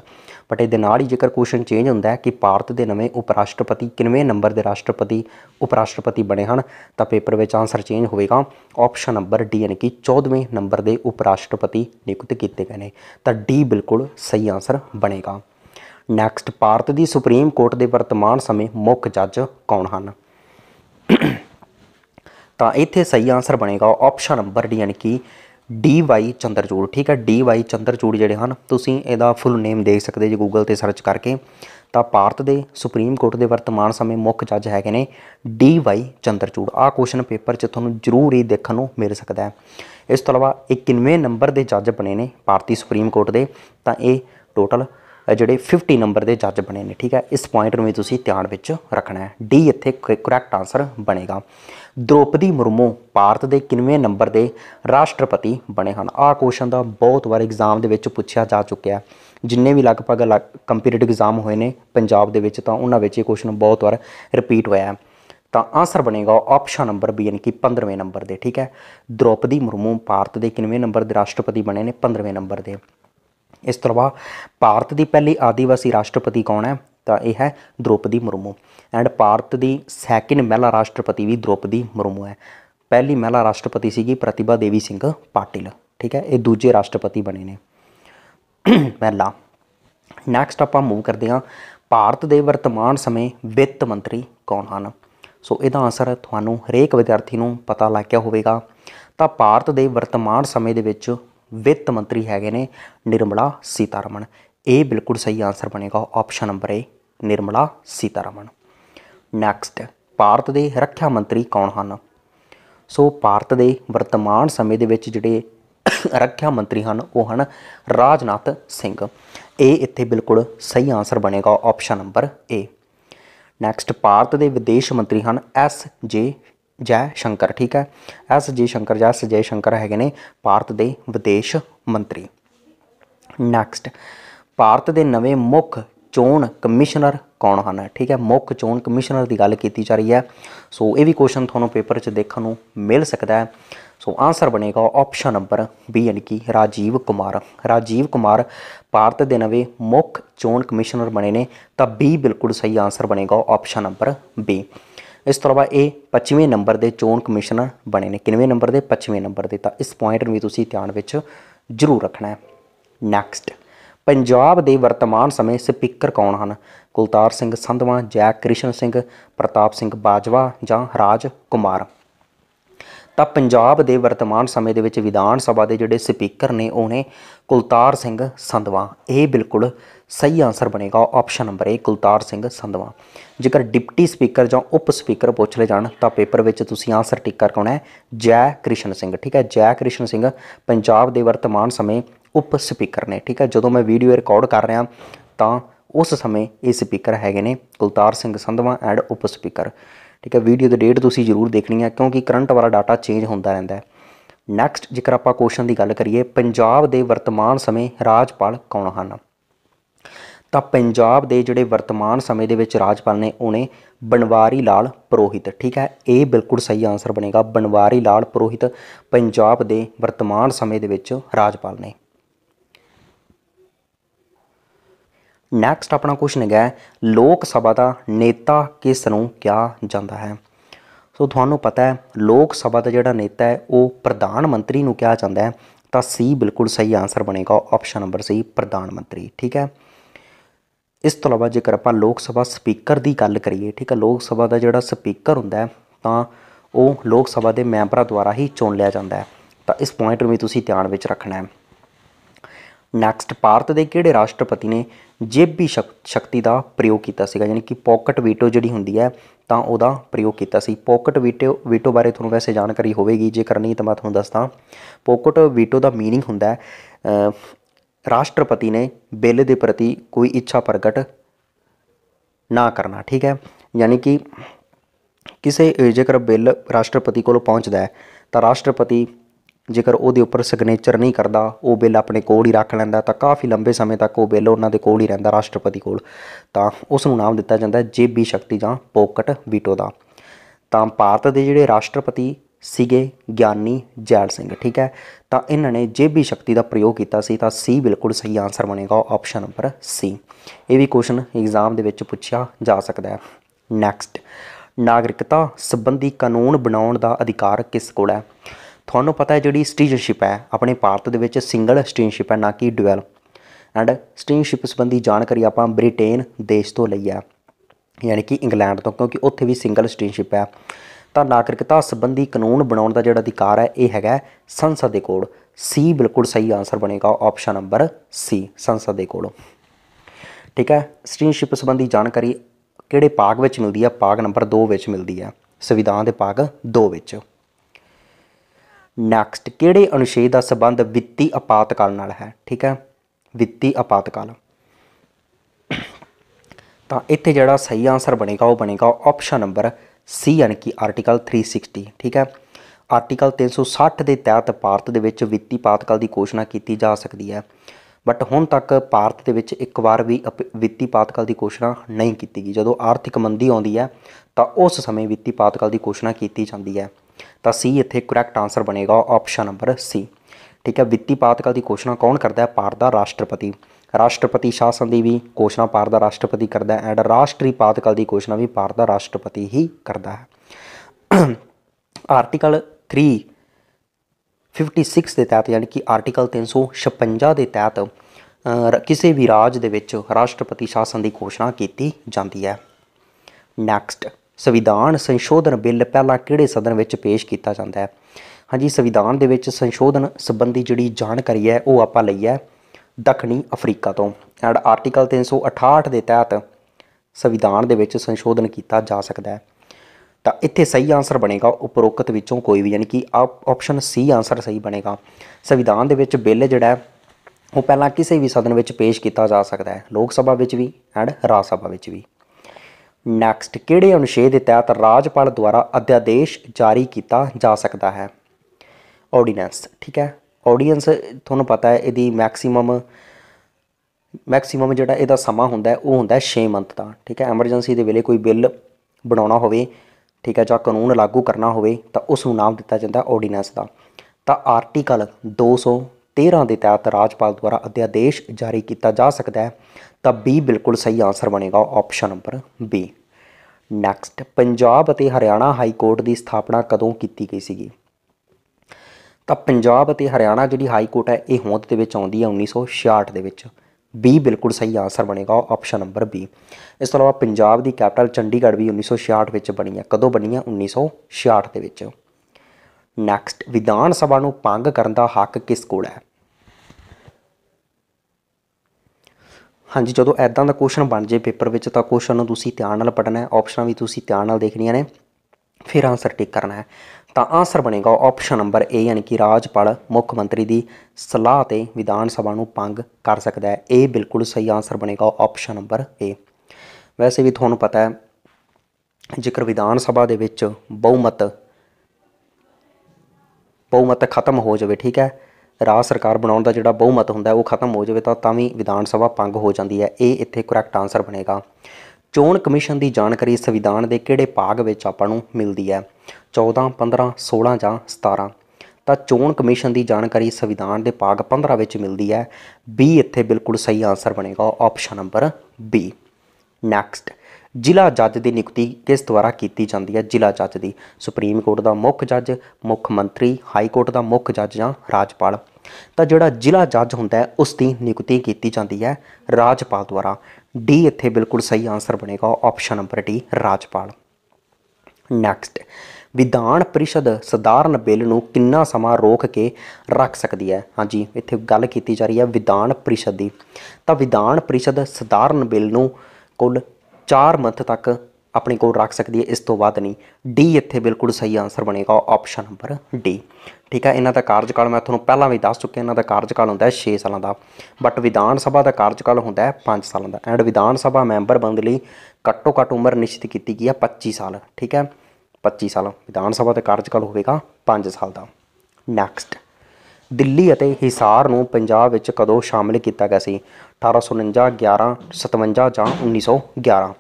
ਬਟ ਇਹਦੇ ਨਾਲ ਹੀ ਜੇਕਰ ਕੁਐਸਚਨ ਚੇਂਜ ਹੁੰਦਾ ਹੈ ਕਿ ਭਾਰਤ ਦੇ ਨਵੇਂ ਉਪ ਰਾਸ਼ਟਰਪਤੀ ਕਿੰਵੇਂ ਨੰਬਰ ਦੇ ਰਾਸ਼ਟਰਪਤੀ ਉਪ ਰਾਸ਼ਟਰਪਤੀ ਬਣੇ ਹਨ ਤਾਂ ਪੇਪਰ ਵਿੱਚ ਆਨਸਰ ਚੇਂਜ ਹੋਵੇਗਾ ਆਪਸ਼ਨ ਨੰਬਰ ਡੀ ਯਾਨੀ ਕਿ 14ਵੇਂ ਨੰਬਰ ਦੇ ਉਪ ਰਾਸ਼ਟਰਪਤੀ ਨਿਯੁਕਤ ਕੀਤੇ ਗਏ ਨੇ ਤਾਂ ਡੀ ਬਿਲਕੁਲ ਸਹੀ ਆਨਸਰ ਬਣੇਗਾ ਨੈਕਸਟ ਭਾਰਤ ਦੀ ਸੁਪਰੀਮ ਕੋਰਟ ਦੇ ਵਰਤਮਾਨ ਸਮੇਂ ਮੁੱਖ ਜੱਜ ਕੌਣ ਹਨ ਤਾਂ ਇੱਥੇ ਸਹੀ ਆਨਸਰ ਬਣੇਗਾ ਆਪਸ਼ਨ ਨੰਬਰ ਡੀ ਯਾਨੀ ਕਿ ਡੀ ਵਾਈ ਚੰਦਰਚੂੜ ਠੀਕ ਹੈ ਡੀ ਵਾਈ ਚੰਦਰਚੂੜ ਜਿਹੜੇ ਹਨ ਤੁਸੀਂ ਇਹਦਾ ਫੁੱਲ ਨੇਮ ਦੇਖ ਸਕਦੇ ਜੇ ਗੂਗਲ ਤੇ ਸਰਚ ਕਰਕੇ ਤਾਂ ਭਾਰਤ ਦੇ ਸੁਪਰੀਮ ਕੋਰਟ ਦੇ ਵਰਤਮਾਨ ਸਮੇਂ ਮੁੱਖ ਜੱਜ ਹੈਗੇ ਨੇ ਡੀ ਵਾਈ ਚੰਦਰਚੂੜ ਆਹ ਕੁਐਸਚਨ ਪੇਪਰ 'ਚ ਤੁਹਾਨੂੰ ਜ਼ਰੂਰ ਹੀ ਦੇਖਣ ਨੂੰ ਮਿਲ ਸਕਦਾ ਹੈ ਇਸ ਤੋਂ ਇਲਾਵਾ 91 ਨੰਬਰ ਦੇ ਜੱਜ ਬਣੇ ਨੇ ਭਾਰਤੀ ਸੁਪਰੀਮ ਕੋਰਟ ਦੇ ਤਾਂ ਇਹ ਟੋਟਲ ਜਿਹੜੇ 50 ਨੰਬਰ ਦੇ ਜੱਜ ਬਣੇ ਨੇ ਠੀਕ ਹੈ ਇਸ ਪੁਆਇੰਟ ਨੂੰ ਵੀ ਤੁਸੀਂ ਧਿਆਨ ਵਿੱਚ ਰੱਖਣਾ ਹੈ ਡੀ ਇੱਥੇ ਕਰੈਕਟ ਆਨਸਰ ਬਣੇਗਾ ਦ੍ਰੋਪਦੀ ਮੁਰਮੂ ਭਾਰਤ ਦੇ ਕਿੰਵੇਂ ਨੰਬਰ ਦੇ ਰਾਸ਼ਟਰਪਤੀ ਬਣੇ ਹਨ ਆਹ ਕੁਐਸਚਨ ਦਾ ਬਹੁਤ ਵਾਰ ਐਗਜ਼ਾਮ ਦੇ ਵਿੱਚ ਪੁੱਛਿਆ ਜਾ ਚੁੱਕਿਆ ਜਿੰਨੇ ਵੀ ਲਗਭਗ ਕੰਪੀਟੀਟਿਵ ਐਗਜ਼ਾਮ ਹੋਏ ਨੇ ਪੰਜਾਬ ਦੇ ਵਿੱਚ ਤਾਂ ਉਹਨਾਂ ਵਿੱਚ ਇਹ ਕੁਐਸਚਨ ਬਹੁਤ ਵਾਰ ਰਿਪੀਟ ਹੋਇਆ ਹੈ ਤਾਂ ਆਨਸਰ ਬਣੇਗਾ ਆਪਸ਼ਨ ਨੰਬਰ ਬੀ ਯਾਨੀ ਕਿ 15ਵੇਂ ਨੰਬਰ ਦੇ ਠੀਕ ਹੈ ਦ੍ਰੋਪਦੀ ਮੁਰਮੂ ਭਾਰਤ ਦੇ ਕਿੰਵੇਂ ਨੰਬਰ ਦੇ ਰਾਸ਼ਟਰਪਤੀ ਬਣੇ ਨੇ 15ਵੇਂ ਨੰਬਰ ਦੇ ਇਸ ਤੋਂ ਬਾਅਦ ਭਾਰਤ ਦੀ ਪਹਿਲੀ ਆਦੀਵਾਸੀ ਰਾਸ਼ਟਰਪਤੀ ਕੌਣ ਹੈ ਤਾਂ ਇਹ ਹੈ ਦ੍ਰੋਪਦੀ ਮੁਰਮੂ ਐਂਡ ਭਾਰਤ ਦੀ ਸੈਕਿੰਡ ਮਹਿਲਾ ਰਾਸ਼ਟਰਪਤੀ ਵੀ ਦ੍ਰੋਪਦੀ ਮੁਰਮੂ ਹੈ ਪਹਿਲੀ ਮਹਿਲਾ ਰਾਸ਼ਟਰਪਤੀ ਸੀਗੀ ਪ੍ਰਤਿਭਾ ਦੇਵੀ ਸਿੰਘ ਪਾਟਿਲ ਠੀਕ ਹੈ ਇਹ ਦੂਜੇ ਰਾਸ਼ਟਰਪਤੀ ਬਣੇ ਨੇ ਪਹਿਲਾ ਨੈਕਸਟ ਆਪਾਂ ਮੂਵ ਕਰਦੇ ਹਾਂ ਭਾਰਤ ਦੇ ਵਰਤਮਾਨ ਸਮੇਂ ਵਿੱਤ ਮੰਤਰੀ ਕੌਣ ਹਨ ਸੋ ਇਹਦਾ ਆਨਸਰ ਤੁਹਾਨੂੰ ਹਰੇਕ ਵਿਦਿਆਰਥੀ ਨੂੰ ਪਤਾ ਲੱਗਿਆ ਹੋਵੇਗਾ ਤਾਂ ਭਾਰਤ ਦੇ ਵਰਤਮਾਨ ਸਮੇਂ ਦੇ ਵਿੱਚ ਵਿੱਤ ਮੰਤਰੀ ਹੈਗੇ ਨੇ ਨਿਰਮਲਾ ਸੀਤਾਰਮਨ ਇਹ ਬਿਲਕੁਲ ਸਹੀ ਆਨਸਰ ਬਣੇਗਾ option number A Nirmala Sitharaman next Bharat ਦੇ ਰੱਖਿਆ ਮੰਤਰੀ ਕੌਣ ਹਨ ਸੋ ਭਾਰਤ ਦੇ ਵਰਤਮਾਨ ਸਮੇਂ ਦੇ ਵਿੱਚ ਜਿਹੜੇ ਰੱਖਿਆ ਮੰਤਰੀ ਹਨ ਉਹ ਹਨ ਰਾਜਨਾਥ ਸਿੰਘ ਇਹ ਇੱਥੇ ਬਿਲਕੁਲ ਸਹੀ ਆਨਸਰ ਬਣੇਗਾ option number A next Bharat ਦੇ ਵਿਦੇਸ਼ ਮੰਤਰੀ ਹਨ ਐਸ ਜੇ ਜੈ ਸ਼ੰਕਰ ਠੀਕ ਹੈ ਐਸ ਜੀ ਸ਼ੰਕਰ ਜੈ ਸਜੇ ਸ਼ੰਕਰ ਹੈਗੇ ਨੇ ਭਾਰਤ ਦੇ ਵਿਦੇਸ਼ ਮੰਤਰੀ ਨੈਕਸਟ ਭਾਰਤ ਦੇ ਨਵੇਂ ਮੁੱਖ ਚੋਣ ਕਮਿਸ਼ਨਰ ਕੌਣ ਹਨ ਠੀਕ ਹੈ ਮੁੱਖ ਚੋਣ ਕਮਿਸ਼ਨਰ ਦੀ ਗੱਲ ਕੀਤੀ ਜਾ ਰਹੀ ਹੈ ਸੋ ਇਹ ਵੀ ਕੁਐਸਚਨ ਤੁਹਾਨੂੰ ਪੇਪਰ 'ਚ ਦੇਖਣ ਨੂੰ ਮਿਲ ਸਕਦਾ ਹੈ ਸੋ ਆਨਸਰ ਬਣੇਗਾ ਆਪਸ਼ਨ ਨੰਬਰ ਬੀ ਯਾਨੀ ਕਿ ਰਾਜੀਵ ਕੁਮਾਰ ਰਾਜੀਵ ਕੁਮਾਰ ਭਾਰਤ ਦੇ ਨਵੇਂ ਮੁੱਖ ਚੋਣ ਕਮਿਸ਼ਨਰ ਬਣੇ ਨੇ ਤਾਂ ਬੀ ਬਿਲਕੁਲ ਸਹੀ ਆਨਸਰ ਬਣੇਗਾ ਆਪਸ਼ਨ ਨੰਬਰ ਬੀ ਇਸ ਤੋਂ ਬਾਅਦ ਇਹ 25ਵੇਂ ਨੰਬਰ ਦੇ ਚੋਣ ਕਮਿਸ਼ਨਰ ਬਣੇ ਨੇ ਕਿੰਵੇਂ ਨੰਬਰ ਦੇ 25ਵੇਂ ਨੰਬਰ ਦੇ ਤਾਂ ਇਸ ਪੁਆਇੰਟ ਨੂੰ ਵੀ ਤੁਸੀਂ ਧਿਆਨ ਵਿੱਚ ਜ਼ਰੂਰ ਰੱਖਣਾ ਹੈ ਨੈਕਸਟ ਪੰਜਾਬ ਦੇ ਵਰਤਮਾਨ ਸਮੇਂ ਸਪੀਕਰ ਕੌਣ ਹਨ ਕੁਲਤਾਰ ਸਿੰਘ ਸੰਧਵਾ ਜੈ ਕ੍ਰਿਸ਼ਨ ਸਿੰਘ ਪ੍ਰਤਾਪ ਸਿੰਘ ਬਾਜਵਾ ਜਾਂ ਰਾਜ ਕੁਮਾਰ ਤਾਂ ਪੰਜਾਬ ਦੇ ਵਰਤਮਾਨ ਸਮੇਂ ਦੇ ਵਿੱਚ ਵਿਧਾਨ ਸਭਾ ਦੇ ਜਿਹੜੇ ਸਪੀਕਰ ਨੇ ਉਹਨੇ ਕੁਲਤਾਰ ਸਿੰਘ ਸੰਧਵਾ ਇਹ ਬਿਲਕੁਲ ਸਹੀ ਆਨਸਰ ਬਣੇਗਾ ਆਪਸ਼ਨ ਨੰਬਰ 1 ਕੁਲਤਾਰ ਸਿੰਘ ਸੰਧਵਾ ਜੇਕਰ ਡਿਪਟੀ ਸਪੀਕਰ ਜਾਂ ਉਪ ਸਪੀਕਰ ਪੁੱਛ ਲਏ ਜਾਣ ਤਾਂ ਪੇਪਰ ਵਿੱਚ ਤੁਸੀਂ ਆਨਸਰ ਟਿਕ ਕਰਵਾਉਣਾ ਹੈ ਜੈ ਕ੍ਰਿਸ਼ਨ ਸਿੰਘ ਠੀਕ ਹੈ ਜੈ ਕ੍ਰਿਸ਼ਨ ਸਿੰਘ ਪੰਜਾਬ ਦੇ ਵਰਤਮਾਨ ਸਮੇਂ ਉਪ ਸਪੀਕਰ ਨੇ ਠੀਕ ਹੈ ਜਦੋਂ ਮੈਂ ਵੀਡੀਓ ਰਿਕਾਰਡ ਕਰ ਰਿਹਾ ਤਾਂ ਉਸ ਸਮੇਂ ਇਹ ਸਪੀਕਰ ਹੈਗੇ ਨੇ ਕੁਲਤਾਰ ਸਿੰਘ ਸੰਧਵਾ ਐਂਡ ਉਪ ਸਪੀਕਰ ਠੀਕ ਹੈ ਵੀਡੀਓ ਦੀ ਡੇਟ ਤੁਸੀਂ ਜ਼ਰੂਰ ਦੇਖਣੀ ਹੈ ਕਿਉਂਕਿ ਕਰੰਟ ਵਾਲਾ ਡਾਟਾ ਚੇਂਜ ਹੁੰਦਾ ਰਹਿੰਦਾ ਹੈ ਨੈਕਸਟ ਜੇਕਰ ਆਪਾਂ ਕੁਐਸਚਨ ਦੀ ਗੱਲ ਕਰੀਏ ਪੰਜਾਬ ਦੇ ਵਰਤਮਾਨ ਸਮੇਂ ਰਾਜਪਾਲ ਕੌਣ ਹਨ ਤਾਂ ਪੰਜਾਬ ਦੇ ਜਿਹੜੇ ਵਰਤਮਾਨ ਸਮੇਂ ਦੇ ਵਿੱਚ ਰਾਜਪਾਲ ਨੇ ਉਹਨੇ ਬਨਵਾਰੀ ਲਾਲ ਪ੍ਰੋਹਿਤ ਠੀਕ ਹੈ ਇਹ ਬਿਲਕੁਲ ਸਹੀ ਆਨਸਰ ਬਣੇਗਾ ਬਨਵਾਰੀ ਲਾਲ ਪ੍ਰੋਹਿਤ ਪੰਜਾਬ ਦੇ ਵਰਤਮਾਨ ਸਮੇਂ ਦੇ ਵਿੱਚ ਰਾਜਪਾਲ ਨੇ ਨੈਕਸਟ ਆਪਣਾ ਕੁਐਸਚਨ ਹੈ ਲੋਕ ਸਭਾ ਦਾ ਨੇਤਾ ਕਿਸ ਨੂੰ ਕਿਹਾ ਜਾਂਦਾ ਹੈ ਸੋ ਤੁਹਾਨੂੰ ਪਤਾ ਹੈ ਲੋਕ ਸਭਾ ਦਾ ਜਿਹੜਾ ਨੇਤਾ ਹੈ ਉਹ ਪ੍ਰਧਾਨ ਮੰਤਰੀ ਨੂੰ ਕਿਹਾ ਜਾਂਦਾ ਹੈ ਤਾਂ ਸੀ ਬਿਲਕੁਲ ਸਹੀ ਆਨਸਰ ਬਣੇਗਾ ਆਪਸ਼ਨ ਨੰਬਰ ਸੀ ਪ੍ਰਧਾਨ ਮੰਤਰੀ ਠੀਕ ਹੈ ਇਸ ਤੋਂ ਇਲਾਵਾ ਜੇਕਰ ਆਪਾਂ ਲੋਕ ਸਭਾ ਸਪੀਕਰ ਦੀ ਗੱਲ ਕਰੀਏ ਠੀਕ ਹੈ ਲੋਕ ਸਭਾ ਦਾ ਜਿਹੜਾ ਸਪੀਕਰ ਹੁੰਦਾ ਤਾਂ ਉਹ ਲੋਕ ਸਭਾ ਦੇ ਮੈਂਬਰਾਂ ਦੁਆਰਾ ਹੀ ਚੁਣ ਲਿਆ ਜਾਂਦਾ ਹੈ ਤਾਂ ਇਸ ਪੁਆਇੰਟ ਨੂੰ ਵੀ ਤੁਸੀਂ ਧਿਆਨ ਵਿੱਚ ਰੱਖਣਾ ਹੈ ਨੈਕਸਟ ਭਾਰਤ ਦੇ ਕਿਹੜੇ ਰਾਸ਼ਟਰਪਤੀ ਨੇ ਜੇਬੀ ਸ਼ਕਤੀ ਦਾ ਪ੍ਰਯੋਗ ਕੀਤਾ ਸੀਗਾ ਯਾਨੀ ਕਿ ਪਾਕਟ ਵੀਟੋ ਜਿਹੜੀ ਹੁੰਦੀ ਹੈ ਤਾਂ ਉਹਦਾ ਪ੍ਰਯੋਗ ਕੀਤਾ ਸੀ ਪਾਕਟ ਵੀਟੋ ਵੀਟੋ ਬਾਰੇ ਤੁਹਾਨੂੰ ਵੈਸੇ ਜਾਣਕਾਰੀ ਹੋਵੇਗੀ ਜੇ ਕਰਨੀ ਤਾਂ ਮੈਂ ਤੁਹਾਨੂੰ ਦੱਸਦਾ ਪਾਕਟ ਵੀਟੋ ਦਾ ਮੀਨਿੰਗ ਹੁੰਦਾ ਹੈ ਰਾਸ਼ਟਰਪਤੀ ਨੇ ਬਿੱਲ ਦੇ ਪ੍ਰਤੀ ਕੋਈ ਇੱਛਾ ਪ੍ਰਗਟ ਨਾ ਕਰਨਾ ਠੀਕ ਹੈ ਯਾਨੀ ਕਿ ਕਿਸੇ ਜੇਕਰ ਬਿੱਲ ਰਾਸ਼ਟਰਪਤੀ ਕੋਲ ਪਹੁੰਚਦਾ ਹੈ ਤਾਂ ਰਾਸ਼ਟਰਪਤੀ ਜੇਕਰ ਉਹਦੇ ਉੱਪਰ ਸਿਗਨੇਚਰ ਨਹੀਂ ਕਰਦਾ ਉਹ ਬਿੱਲ ਆਪਣੇ ਕੋਲ ਹੀ ਰੱਖ ਲੈਂਦਾ ਤਾਂ ਕਾਫੀ ਲੰਬੇ ਸਮੇਂ ਤੱਕ ਉਹ ਬਿੱਲ ਉਹਨਾਂ ਦੇ ਕੋਲ ਹੀ ਰਹਿੰਦਾ ਰਾਸ਼ਟਰਪਤੀ ਕੋਲ ਤਾਂ ਉਸ ਨੂੰ ਨਾਮ ਦਿੱਤਾ ਜਾਂਦਾ ਜੇਬੀ ਸ਼ਕਤੀ ਜਾਂ ਪੋਕਟ ਵੀਟੋ ਦਾ ਤਾਂ ਭਾਰਤ ਦੇ ਜਿਹੜੇ ਰਾਸ਼ਟਰਪਤੀ ਸੀਗੇ ਗਿਆਨੀ ਜੈਲ ਸਿੰਘ ਠੀਕ ਹੈ ਤਾਂ ਇਹਨਾਂ ਨੇ ਜੇਬੀ ਸ਼ਕਤੀ ਦਾ ਪ੍ਰਯੋਗ ਕੀਤਾ ਸੀ ਤਾਂ ਸੀ ਬਿਲਕੁਲ ਸਹੀ ਆਨਸਰ ਬਣੇਗਾ ਆਪਸ਼ਨ ਨੰਬਰ ਸੀ ਇਹ ਵੀ ਕੁਐਸਚਨ ਐਗਜ਼ਾਮ ਦੇ ਵਿੱਚ ਪੁੱਛਿਆ ਜਾ ਸਕਦਾ ਹੈ ਨੈਕਸਟ ਨਾਗਰਿਕਤਾ ਸੰਬੰਧੀ ਕਾਨੂੰਨ ਬਣਾਉਣ ਦਾ ਅਧਿਕਾਰ ਕਿਸ ਕੋਲ ਹੈ ਤੁਹਾਨੂੰ ਪਤਾ ਹੈ ਜਿਹੜੀ ਸਿਟੀਜ਼ਨਸ਼ਿਪ ਹੈ ਆਪਣੇ ਭਾਰਤ ਦੇ ਵਿੱਚ ਸਿੰਗਲ ਸਿਟੀਜ਼ਨਸ਼ਿਪ ਹੈ ਨਾ ਕਿ ਡੁਅਲ ਐਂਡ ਸਿਟੀਜ਼ਨਸ਼ਿਪ ਸੰਬੰਧੀ ਜਾਣਕਾਰੀ ਆਪਾਂ ਬ੍ਰਿਟੇਨ ਦੇਸ਼ ਤੋਂ ਲਈ ਹੈ ਯਾਨੀ ਕਿ ਇੰਗਲੈਂਡ ਤੋਂ ਕਿਉਂਕਿ ਉੱਥੇ ਵੀ ਸਿੰਗਲ ਸਿਟੀਜ਼ਨਸ਼ਿਪ ਹੈ ਤਾਂ ਨਾਗਰਿਕਤਾ ਸੰਬੰਧੀ ਕਾਨੂੰਨ ਬਣਾਉਣ ਦਾ ਜਿਹੜਾ ਅਧਿਕਾਰ ਹੈ ਇਹ ਹੈਗਾ ਸੰਸਦ ਦੇ ਕੋਲ ਸੀ ਬਿਲਕੁਲ ਸਹੀ ਆਨਸਰ ਬਣੇਗਾ ਆਪਸ਼ਨ ਨੰਬਰ ਸੀ ਸੰਸਦ ਦੇ ਕੋਲ ਠੀਕ ਹੈ ਸਿਟੀਜ਼ਨਸ਼ਿਪ ਸੰਬੰਧੀ ਜਾਣਕਾਰੀ ਕਿਹੜੇ ਭਾਗ ਵਿੱਚ ਮਿਲਦੀ ਹੈ ਭਾਗ ਨੰਬਰ 2 ਵਿੱਚ ਮਿਲਦੀ ਹੈ ਸੰਵਿਧਾਨ ਦੇ ਭਾਗ 2 ਵਿੱਚ ਨੈਕਸਟ ਕਿਹੜੇ ਅਨੁਛੇਦ ਦਾ ਸੰਬੰਧ ਵਿੱਤੀ ਆਪਾਤਕਾਲ ਨਾਲ ਹੈ ਠੀਕ ਹੈ ਵਿੱਤੀ ਆਪਾਤਕਾਲ ਤਾਂ ਇੱਥੇ ਜਿਹੜਾ ਸਹੀ ਆਨਸਰ ਬਣੇਗਾ ਉਹ ਬਣੇਗਾ ਆਪਸ਼ਨ ਨੰਬਰ ਸੀ ਯਾਨੀ ਕਿ ਆਰਟੀਕਲ 360 ਠੀਕ ਹੈ ਆਰਟੀਕਲ 360 ਦੇ ਤਹਿਤ ਭਾਰਤ ਦੇ ਵਿੱਚ ਵਿੱਤੀ ਪਾਤਕਾਲ ਦੀ ਘੋਸ਼ਣਾ ਕੀਤੀ ਜਾ ਸਕਦੀ ਹੈ ਬਟ ਹੁਣ ਤੱਕ ਭਾਰਤ ਦੇ ਵਿੱਚ ਇੱਕ ਵਾਰ ਵੀ ਵਿੱਤੀ ਪਾਤਕਾਲ ਦੀ ਘੋਸ਼ਣਾ ਨਹੀਂ ਕੀਤੀ ਗਈ ਜਦੋਂ ਆਰਥਿਕ ਮੰਦੀ ਆਉਂਦੀ ਹੈ ਤਾਂ ਉਸ ਸਮੇਂ ਵਿੱਤੀ ਪਾਤਕਾਲ ਦੀ ਘੋਸ਼ਣਾ ਕੀਤੀ ਜਾਂਦੀ ਹੈ ਤਾਂ ਸੀ ਇੱਥੇ ਕਰੈਕਟ ਆਨਸਰ ਬਣੇਗਾ ਆਪਸ਼ਨ ਨੰਬਰ ਸੀ ਠੀਕ ਹੈ ਵਿੱਤੀ ਪਾਤਕਾਲ ਦੀ ਘੋਸ਼ਣਾ ਕੌਣ ਕਰਦਾ ਹੈ ਭਾਰਤ ਦਾ ਰਾਸ਼ਟਰਪਤੀ ਰਾਸ਼ਟਰਪਤੀ ਸ਼ਾਸਨ ਦੀ ਵੀ ਘੋਸ਼ਣਾ ਪਾਰ ਦਾ ਰਾਸ਼ਟਰਪਤੀ ਕਰਦਾ ਐਂਡ ਰਾਸ਼ਟਰੀ ਪਾਤਕਾਲ ਦੀ ਘੋਸ਼ਣਾ ਵੀ ਪਾਰ ਦਾ ਰਾਸ਼ਟਰਪਤੀ ਹੀ ਕਰਦਾ ਹੈ ਆਰਟੀਕਲ 3 56 ਦੇ ਤਹਿਤ ਯਾਨੀ ਕਿ ਆਰਟੀਕਲ 356 ਦੇ ਤਹਿਤ ਕਿਸੇ ਵੀ ਰਾਜ ਦੇ ਵਿੱਚ ਰਾਸ਼ਟਰਪਤੀ ਸ਼ਾਸਨ ਦੀ ਘੋਸ਼ਣਾ ਕੀਤੀ ਜਾਂਦੀ ਹੈ ਨੈਕਸਟ ਸੰਵਿਧਾਨ ਸੰਸ਼ੋਧਨ ਬਿੱਲ ਪਹਿਲਾਂ ਕਿਹੜੇ ਸਦਨ ਵਿੱਚ ਪੇਸ਼ ਕੀਤਾ ਜਾਂਦਾ ਹੈ ਹਾਂਜੀ ਸੰਵਿਧਾਨ ਦੇ ਵਿੱਚ ਸੰਸ਼ੋਧਨ ਸੰਬੰਧੀ ਜਿਹੜੀ ਜਾਣਕਾਰੀ ਹੈ ਉਹ ਆਪਾਂ ਲਈ ਹੈ ਦੱਖਣੀ ਅਫਰੀਕਾ ਤੋਂ ਐਂਡ ਆਰਟੀਕਲ 368 ਦੇ ਤਹਿਤ ਸੰਵਿਧਾਨ ਦੇ ਵਿੱਚ ਸੰਸ਼ੋਧਨ ਕੀਤਾ ਜਾ ਸਕਦਾ ਹੈ ਤਾਂ ਇੱਥੇ ਸਹੀ ਆਨਸਰ ਬਣੇਗਾ ਉਪਰੋਕਤ ਵਿੱਚੋਂ ਕੋਈ ਵੀ ਯਾਨੀ ਕਿ ਆਪਸ਼ਨ ਸੀ ਆਨਸਰ ਸਹੀ ਬਣੇਗਾ ਸੰਵਿਧਾਨ ਦੇ ਵਿੱਚ ਬਿੱਲ ਜਿਹੜਾ ਉਹ ਪਹਿਲਾਂ ਕਿਸੇ ਵੀ ਸਦਨ ਵਿੱਚ ਪੇਸ਼ ਕੀਤਾ ਜਾ ਸਕਦਾ ਹੈ ਲੋਕ ਸਭਾ ਵਿੱਚ ਵੀ ਐਂਡ ਰਾਜ ਸਭਾ ਵਿੱਚ ਵੀ ਨੈਕਸਟ ਕਿਹੜੇ ਅਨੁਛੇਦ ਦੇ ਤਹਿਤ ਰਾਜਪਾਲ ਦੁਆਰਾ ਅਧਿਆਦੇਸ਼ ਜਾਰੀ ਕੀਤਾ ਜਾ ਸਕਦਾ ਹੈ ਆਰਡੀਨੈਂਸ ਠੀਕ ਹੈ ਆਡੀਅנס ਤੁਹਾਨੂੰ ਪਤਾ ਹੈ ਇਹਦੀ ਮੈਕਸਿਮਮ ਮੈਕਸਿਮਮ ਜਿਹੜਾ ਇਹਦਾ ਸਮਾਂ ਹੁੰਦਾ ਉਹ ਹੁੰਦਾ 6 ਮੰਥ ਦਾ ਠੀਕ ਹੈ ਐਮਰਜੈਂਸੀ ਦੇ ਵੇਲੇ ਕੋਈ ਬਿੱਲ ਬਣਾਉਣਾ ਹੋਵੇ ਠੀਕ ਹੈ ਜਾਂ ਕਾਨੂੰਨ ਲਾਗੂ ਕਰਨਾ ਹੋਵੇ ਤਾਂ ਉਸ ਨੂੰ ਨਾਮ ਦਿੱਤਾ ਜਾਂਦਾ ਆਰਡੀਨੈਂਸ ਦਾ ਤਾਂ ਆਰਟੀਕਲ 213 ਦੇ ਤਹਿਤ ਰਾਜਪਾਲ ਦੁਆਰਾ ਅਧਿਆਦੇਸ਼ ਜਾਰੀ ਕੀਤਾ ਜਾ ਸਕਦਾ ਹੈ ਤਾਂ B ਬਿਲਕੁਲ ਸਹੀ ਆਨਸਰ ਬਣੇਗਾ option number B next Punjab ਅਤੇ ਹਰਿਆਣਾ ਹਾਈ ਕੋਰਟ ਦੀ ਸਥਾਪਨਾ ਕਦੋਂ ਕੀਤੀ ਗਈ ਸੀਗੀ ਤਾਂ ਪੰਜਾਬ ਅਤੇ ਹਰਿਆਣਾ ਜਿਹੜੀ ਹਾਈ ਕੋਰਟ ਹੈ ਇਹ ਹੋਂਦ ਦੇ ਵਿੱਚ ਆਉਂਦੀ ਹੈ 1966 ਦੇ ਵਿੱਚ ਬੀ ਬਿਲਕੁਲ ਸਹੀ ਆਨਸਰ ਬਣੇਗਾ ਆਪਸ਼ਨ ਨੰਬਰ ਬੀ ਇਸ ਤੋਂ ਇਲਾਵਾ ਪੰਜਾਬ ਦੀ ਕੈਪੀਟਲ ਚੰਡੀਗੜ੍ਹ ਵੀ 1966 ਵਿੱਚ ਬਣੀ ਹੈ ਕਦੋਂ ਬਣੀ ਹੈ 1966 ਦੇ ਵਿੱਚ ਨੈਕਸਟ ਵਿਧਾਨ ਸਭਾ ਨੂੰ ਪੰਗ ਕਰਨ ਦਾ ਹੱਕ ਕਿਸ ਕੋਲ ਹੈ ਹਾਂਜੀ ਜਦੋਂ ਐਦਾਂ ਦਾ ਕੁਐਸਚਨ ਬਣ ਜੇ ਪੇਪਰ ਵਿੱਚ ਤਾਂ ਕੁਐਸਚਨ ਨੂੰ ਤੁਸੀਂ ਧਿਆਨ ਨਾਲ ਪੜ੍ਹਨਾ ਹੈ ਆਪਸ਼ਨਾਂ ਵੀ ਤੁਸੀਂ ਧਿਆਨ ਨਾਲ ਦੇਖਣੀਆਂ ਨੇ ਫਿਰ ਆਨਸਰ ਟਿਕ ਕਰਨਾ ਹੈ ਤਾਂ ਆਨਸਰ ਬਣੇਗਾ ਆਪਸ਼ਨ ਨੰਬਰ A ਯਾਨੀ ਕਿ ਰਾਜਪਾਲ ਮੁੱਖ ਮੰਤਰੀ ਦੀ ਸਲਾਹ ਤੇ ਵਿਧਾਨ ਸਭਾ ਨੂੰ ਪੰਗ ਕਰ ਸਕਦਾ ਹੈ ਇਹ ਬਿਲਕੁਲ ਸਹੀ ਆਨਸਰ ਬਣੇਗਾ ਆਪਸ਼ਨ ਨੰਬਰ A ਵੈਸੇ ਵੀ ਤੁਹਾਨੂੰ ਪਤਾ ਹੈ ਜੇਕਰ ਵਿਧਾਨ ਸਭਾ ਦੇ ਵਿੱਚ ਬਹੁਮਤ ਬਹੁਮਤ ਖਤਮ ਹੋ ਜਾਵੇ ਠੀਕ ਹੈ ਰਾਜ ਸਰਕਾਰ ਬਣਾਉਣ ਦਾ ਜਿਹੜਾ ਬਹੁਮਤ ਹੁੰਦਾ ਉਹ ਖਤਮ ਹੋ ਜਾਵੇ ਤਾਂ ਤਾਂ ਵੀ ਵਿਧਾਨ ਸਭਾ ਪੰਗ ਹੋ ਜਾਂਦੀ ਹੈ ਇਹ ਇੱਥੇ ਕਰੈਕਟ ਆਨਸਰ ਬਣੇਗਾ ਚੋਣ ਕਮਿਸ਼ਨ ਦੀ ਜਾਣਕਾਰੀ ਸੰਵਿਧਾਨ ਦੇ ਕਿਹੜੇ ਭਾਗ ਵਿੱਚ ਆਪਾਂ ਨੂੰ ਮਿਲਦੀ ਹੈ 14 15 16 ਜਾਂ 17 ਤਾਂ ਚੋਣ ਕਮਿਸ਼ਨ ਦੀ ਜਾਣਕਾਰੀ ਸੰਵਿਧਾਨ ਦੇ ਭਾਗ 15 ਵਿੱਚ ਮਿਲਦੀ ਹੈ B ਇੱਥੇ ਬਿਲਕੁਲ ਸਹੀ ਆਨਸਰ ਬਣੇਗਾ ਆਪਸ਼ਨ ਨੰਬਰ B ਨੈਕਸਟ ਜ਼ਿਲ੍ਹਾ ਜੱਜ ਦੀ ਨਿਯੁਕਤੀ ਕਿਸ ਦੁਆਰਾ ਕੀਤੀ ਜਾਂਦੀ ਹੈ ਜ਼ਿਲ੍ਹਾ ਜੱਜ ਦੀ ਸੁਪਰੀਮ ਕੋਰਟ ਦਾ ਮੁੱਖ ਜੱਜ ਮੁੱਖ ਮੰਤਰੀ ਹਾਈ ਕੋਰਟ ਦਾ ਮੁੱਖ ਜੱਜ ਜਾਂ ਰਾਜਪਾਲ ਤਾਂ ਜਿਹੜਾ ਜ਼ਿਲ੍ਹਾ ਜੱਜ ਹੁੰਦਾ ਹੈ ਉਸ ਦੀ ਨਿਯੁਕਤੀ ਕੀਤੀ ਜਾਂਦੀ ਹੈ ਰਾਜਪਾਲ ਦੁਆਰਾ ਡੀ ਇੱਥੇ ਬਿਲਕੁਲ ਸਹੀ ਆਨਸਰ ਬਣੇਗਾ ਆਪਸ਼ਨ ਨੰਬਰ ਡੀ ਰਾਜਪਾਲ ਨੈਕਸਟ ਵਿਧਾਨ ਪਰਿਸ਼ਦ ਸਧਾਰਨ ਬਿੱਲ ਨੂੰ ਕਿੰਨਾ ਸਮਾਂ ਰੋਕ ਕੇ ਰੱਖ ਸਕਦੀ ਹੈ ਹਾਂਜੀ ਇੱਥੇ ਗੱਲ ਕੀਤੀ ਜਾ ਰਹੀ ਹੈ ਵਿਧਾਨ ਪਰਿਸ਼ਦ ਦੀ ਤਾਂ ਵਿਧਾਨ ਪਰਿਸ਼ਦ ਸਧਾਰਨ ਬਿੱਲ ਨੂੰ ਕੁੱਲ 4 ਮੰਥ ਤੱਕ ਆਪਣੇ ਕੋਲ ਰੱਖ ਸਕਦੀ ਹੈ ਇਸ ਤੋਂ ਬਾਅਦ ਨਹੀਂ ਡੀ ਇੱਥੇ ਬਿਲਕੁਲ ਸਹੀ ਆਨਸਰ ਬਣੇਗਾ ਆਪਸ਼ਨ ਨੰਬਰ ਡੀ ਠੀਕ ਹੈ ਇਹਨਾਂ ਦਾ ਕਾਰਜਕਾਲ ਮੈਂ ਤੁਹਾਨੂੰ ਪਹਿਲਾਂ ਵੀ ਦੱਸ ਚੁੱਕਿਆ ਇਹਨਾਂ ਦਾ ਕਾਰਜਕਾਲ ਹੁੰਦਾ ਹੈ 6 ਸਾਲਾਂ ਦਾ ਬਟ ਵਿਧਾਨ ਸਭਾ ਦਾ ਕਾਰਜਕਾਲ ਹੁੰਦਾ ਹੈ 5 ਸਾਲਾਂ ਦਾ ਐਂਡ ਵਿਧਾਨ ਸਭਾ ਮੈਂਬਰ ਬਣਨ ਲਈ ਘੱਟੋ ਘੱਟ ਉਮਰ ਨਿਸ਼ਚਿਤ ਕੀਤੀ ਗਈ ਹੈ 25 ਸਾਲ ਠੀਕ ਹੈ 25 ਸਾਲ ਵਿਧਾਨ ਸਭਾ ਦਾ ਕਾਰਜਕਾਲ ਹੋਵੇਗਾ 5 ਸਾਲ ਦਾ ਨੈਕਸਟ ਦਿੱਲੀ ਅਤੇ ਹਿਸਾਰ ਨੂੰ ਪੰਜਾਬ ਵਿੱਚ ਕਦੋਂ ਸ਼ਾਮਿਲ ਕੀਤਾ ਗਿਆ ਸੀ 1849 11 57 ਜਾਂ 1911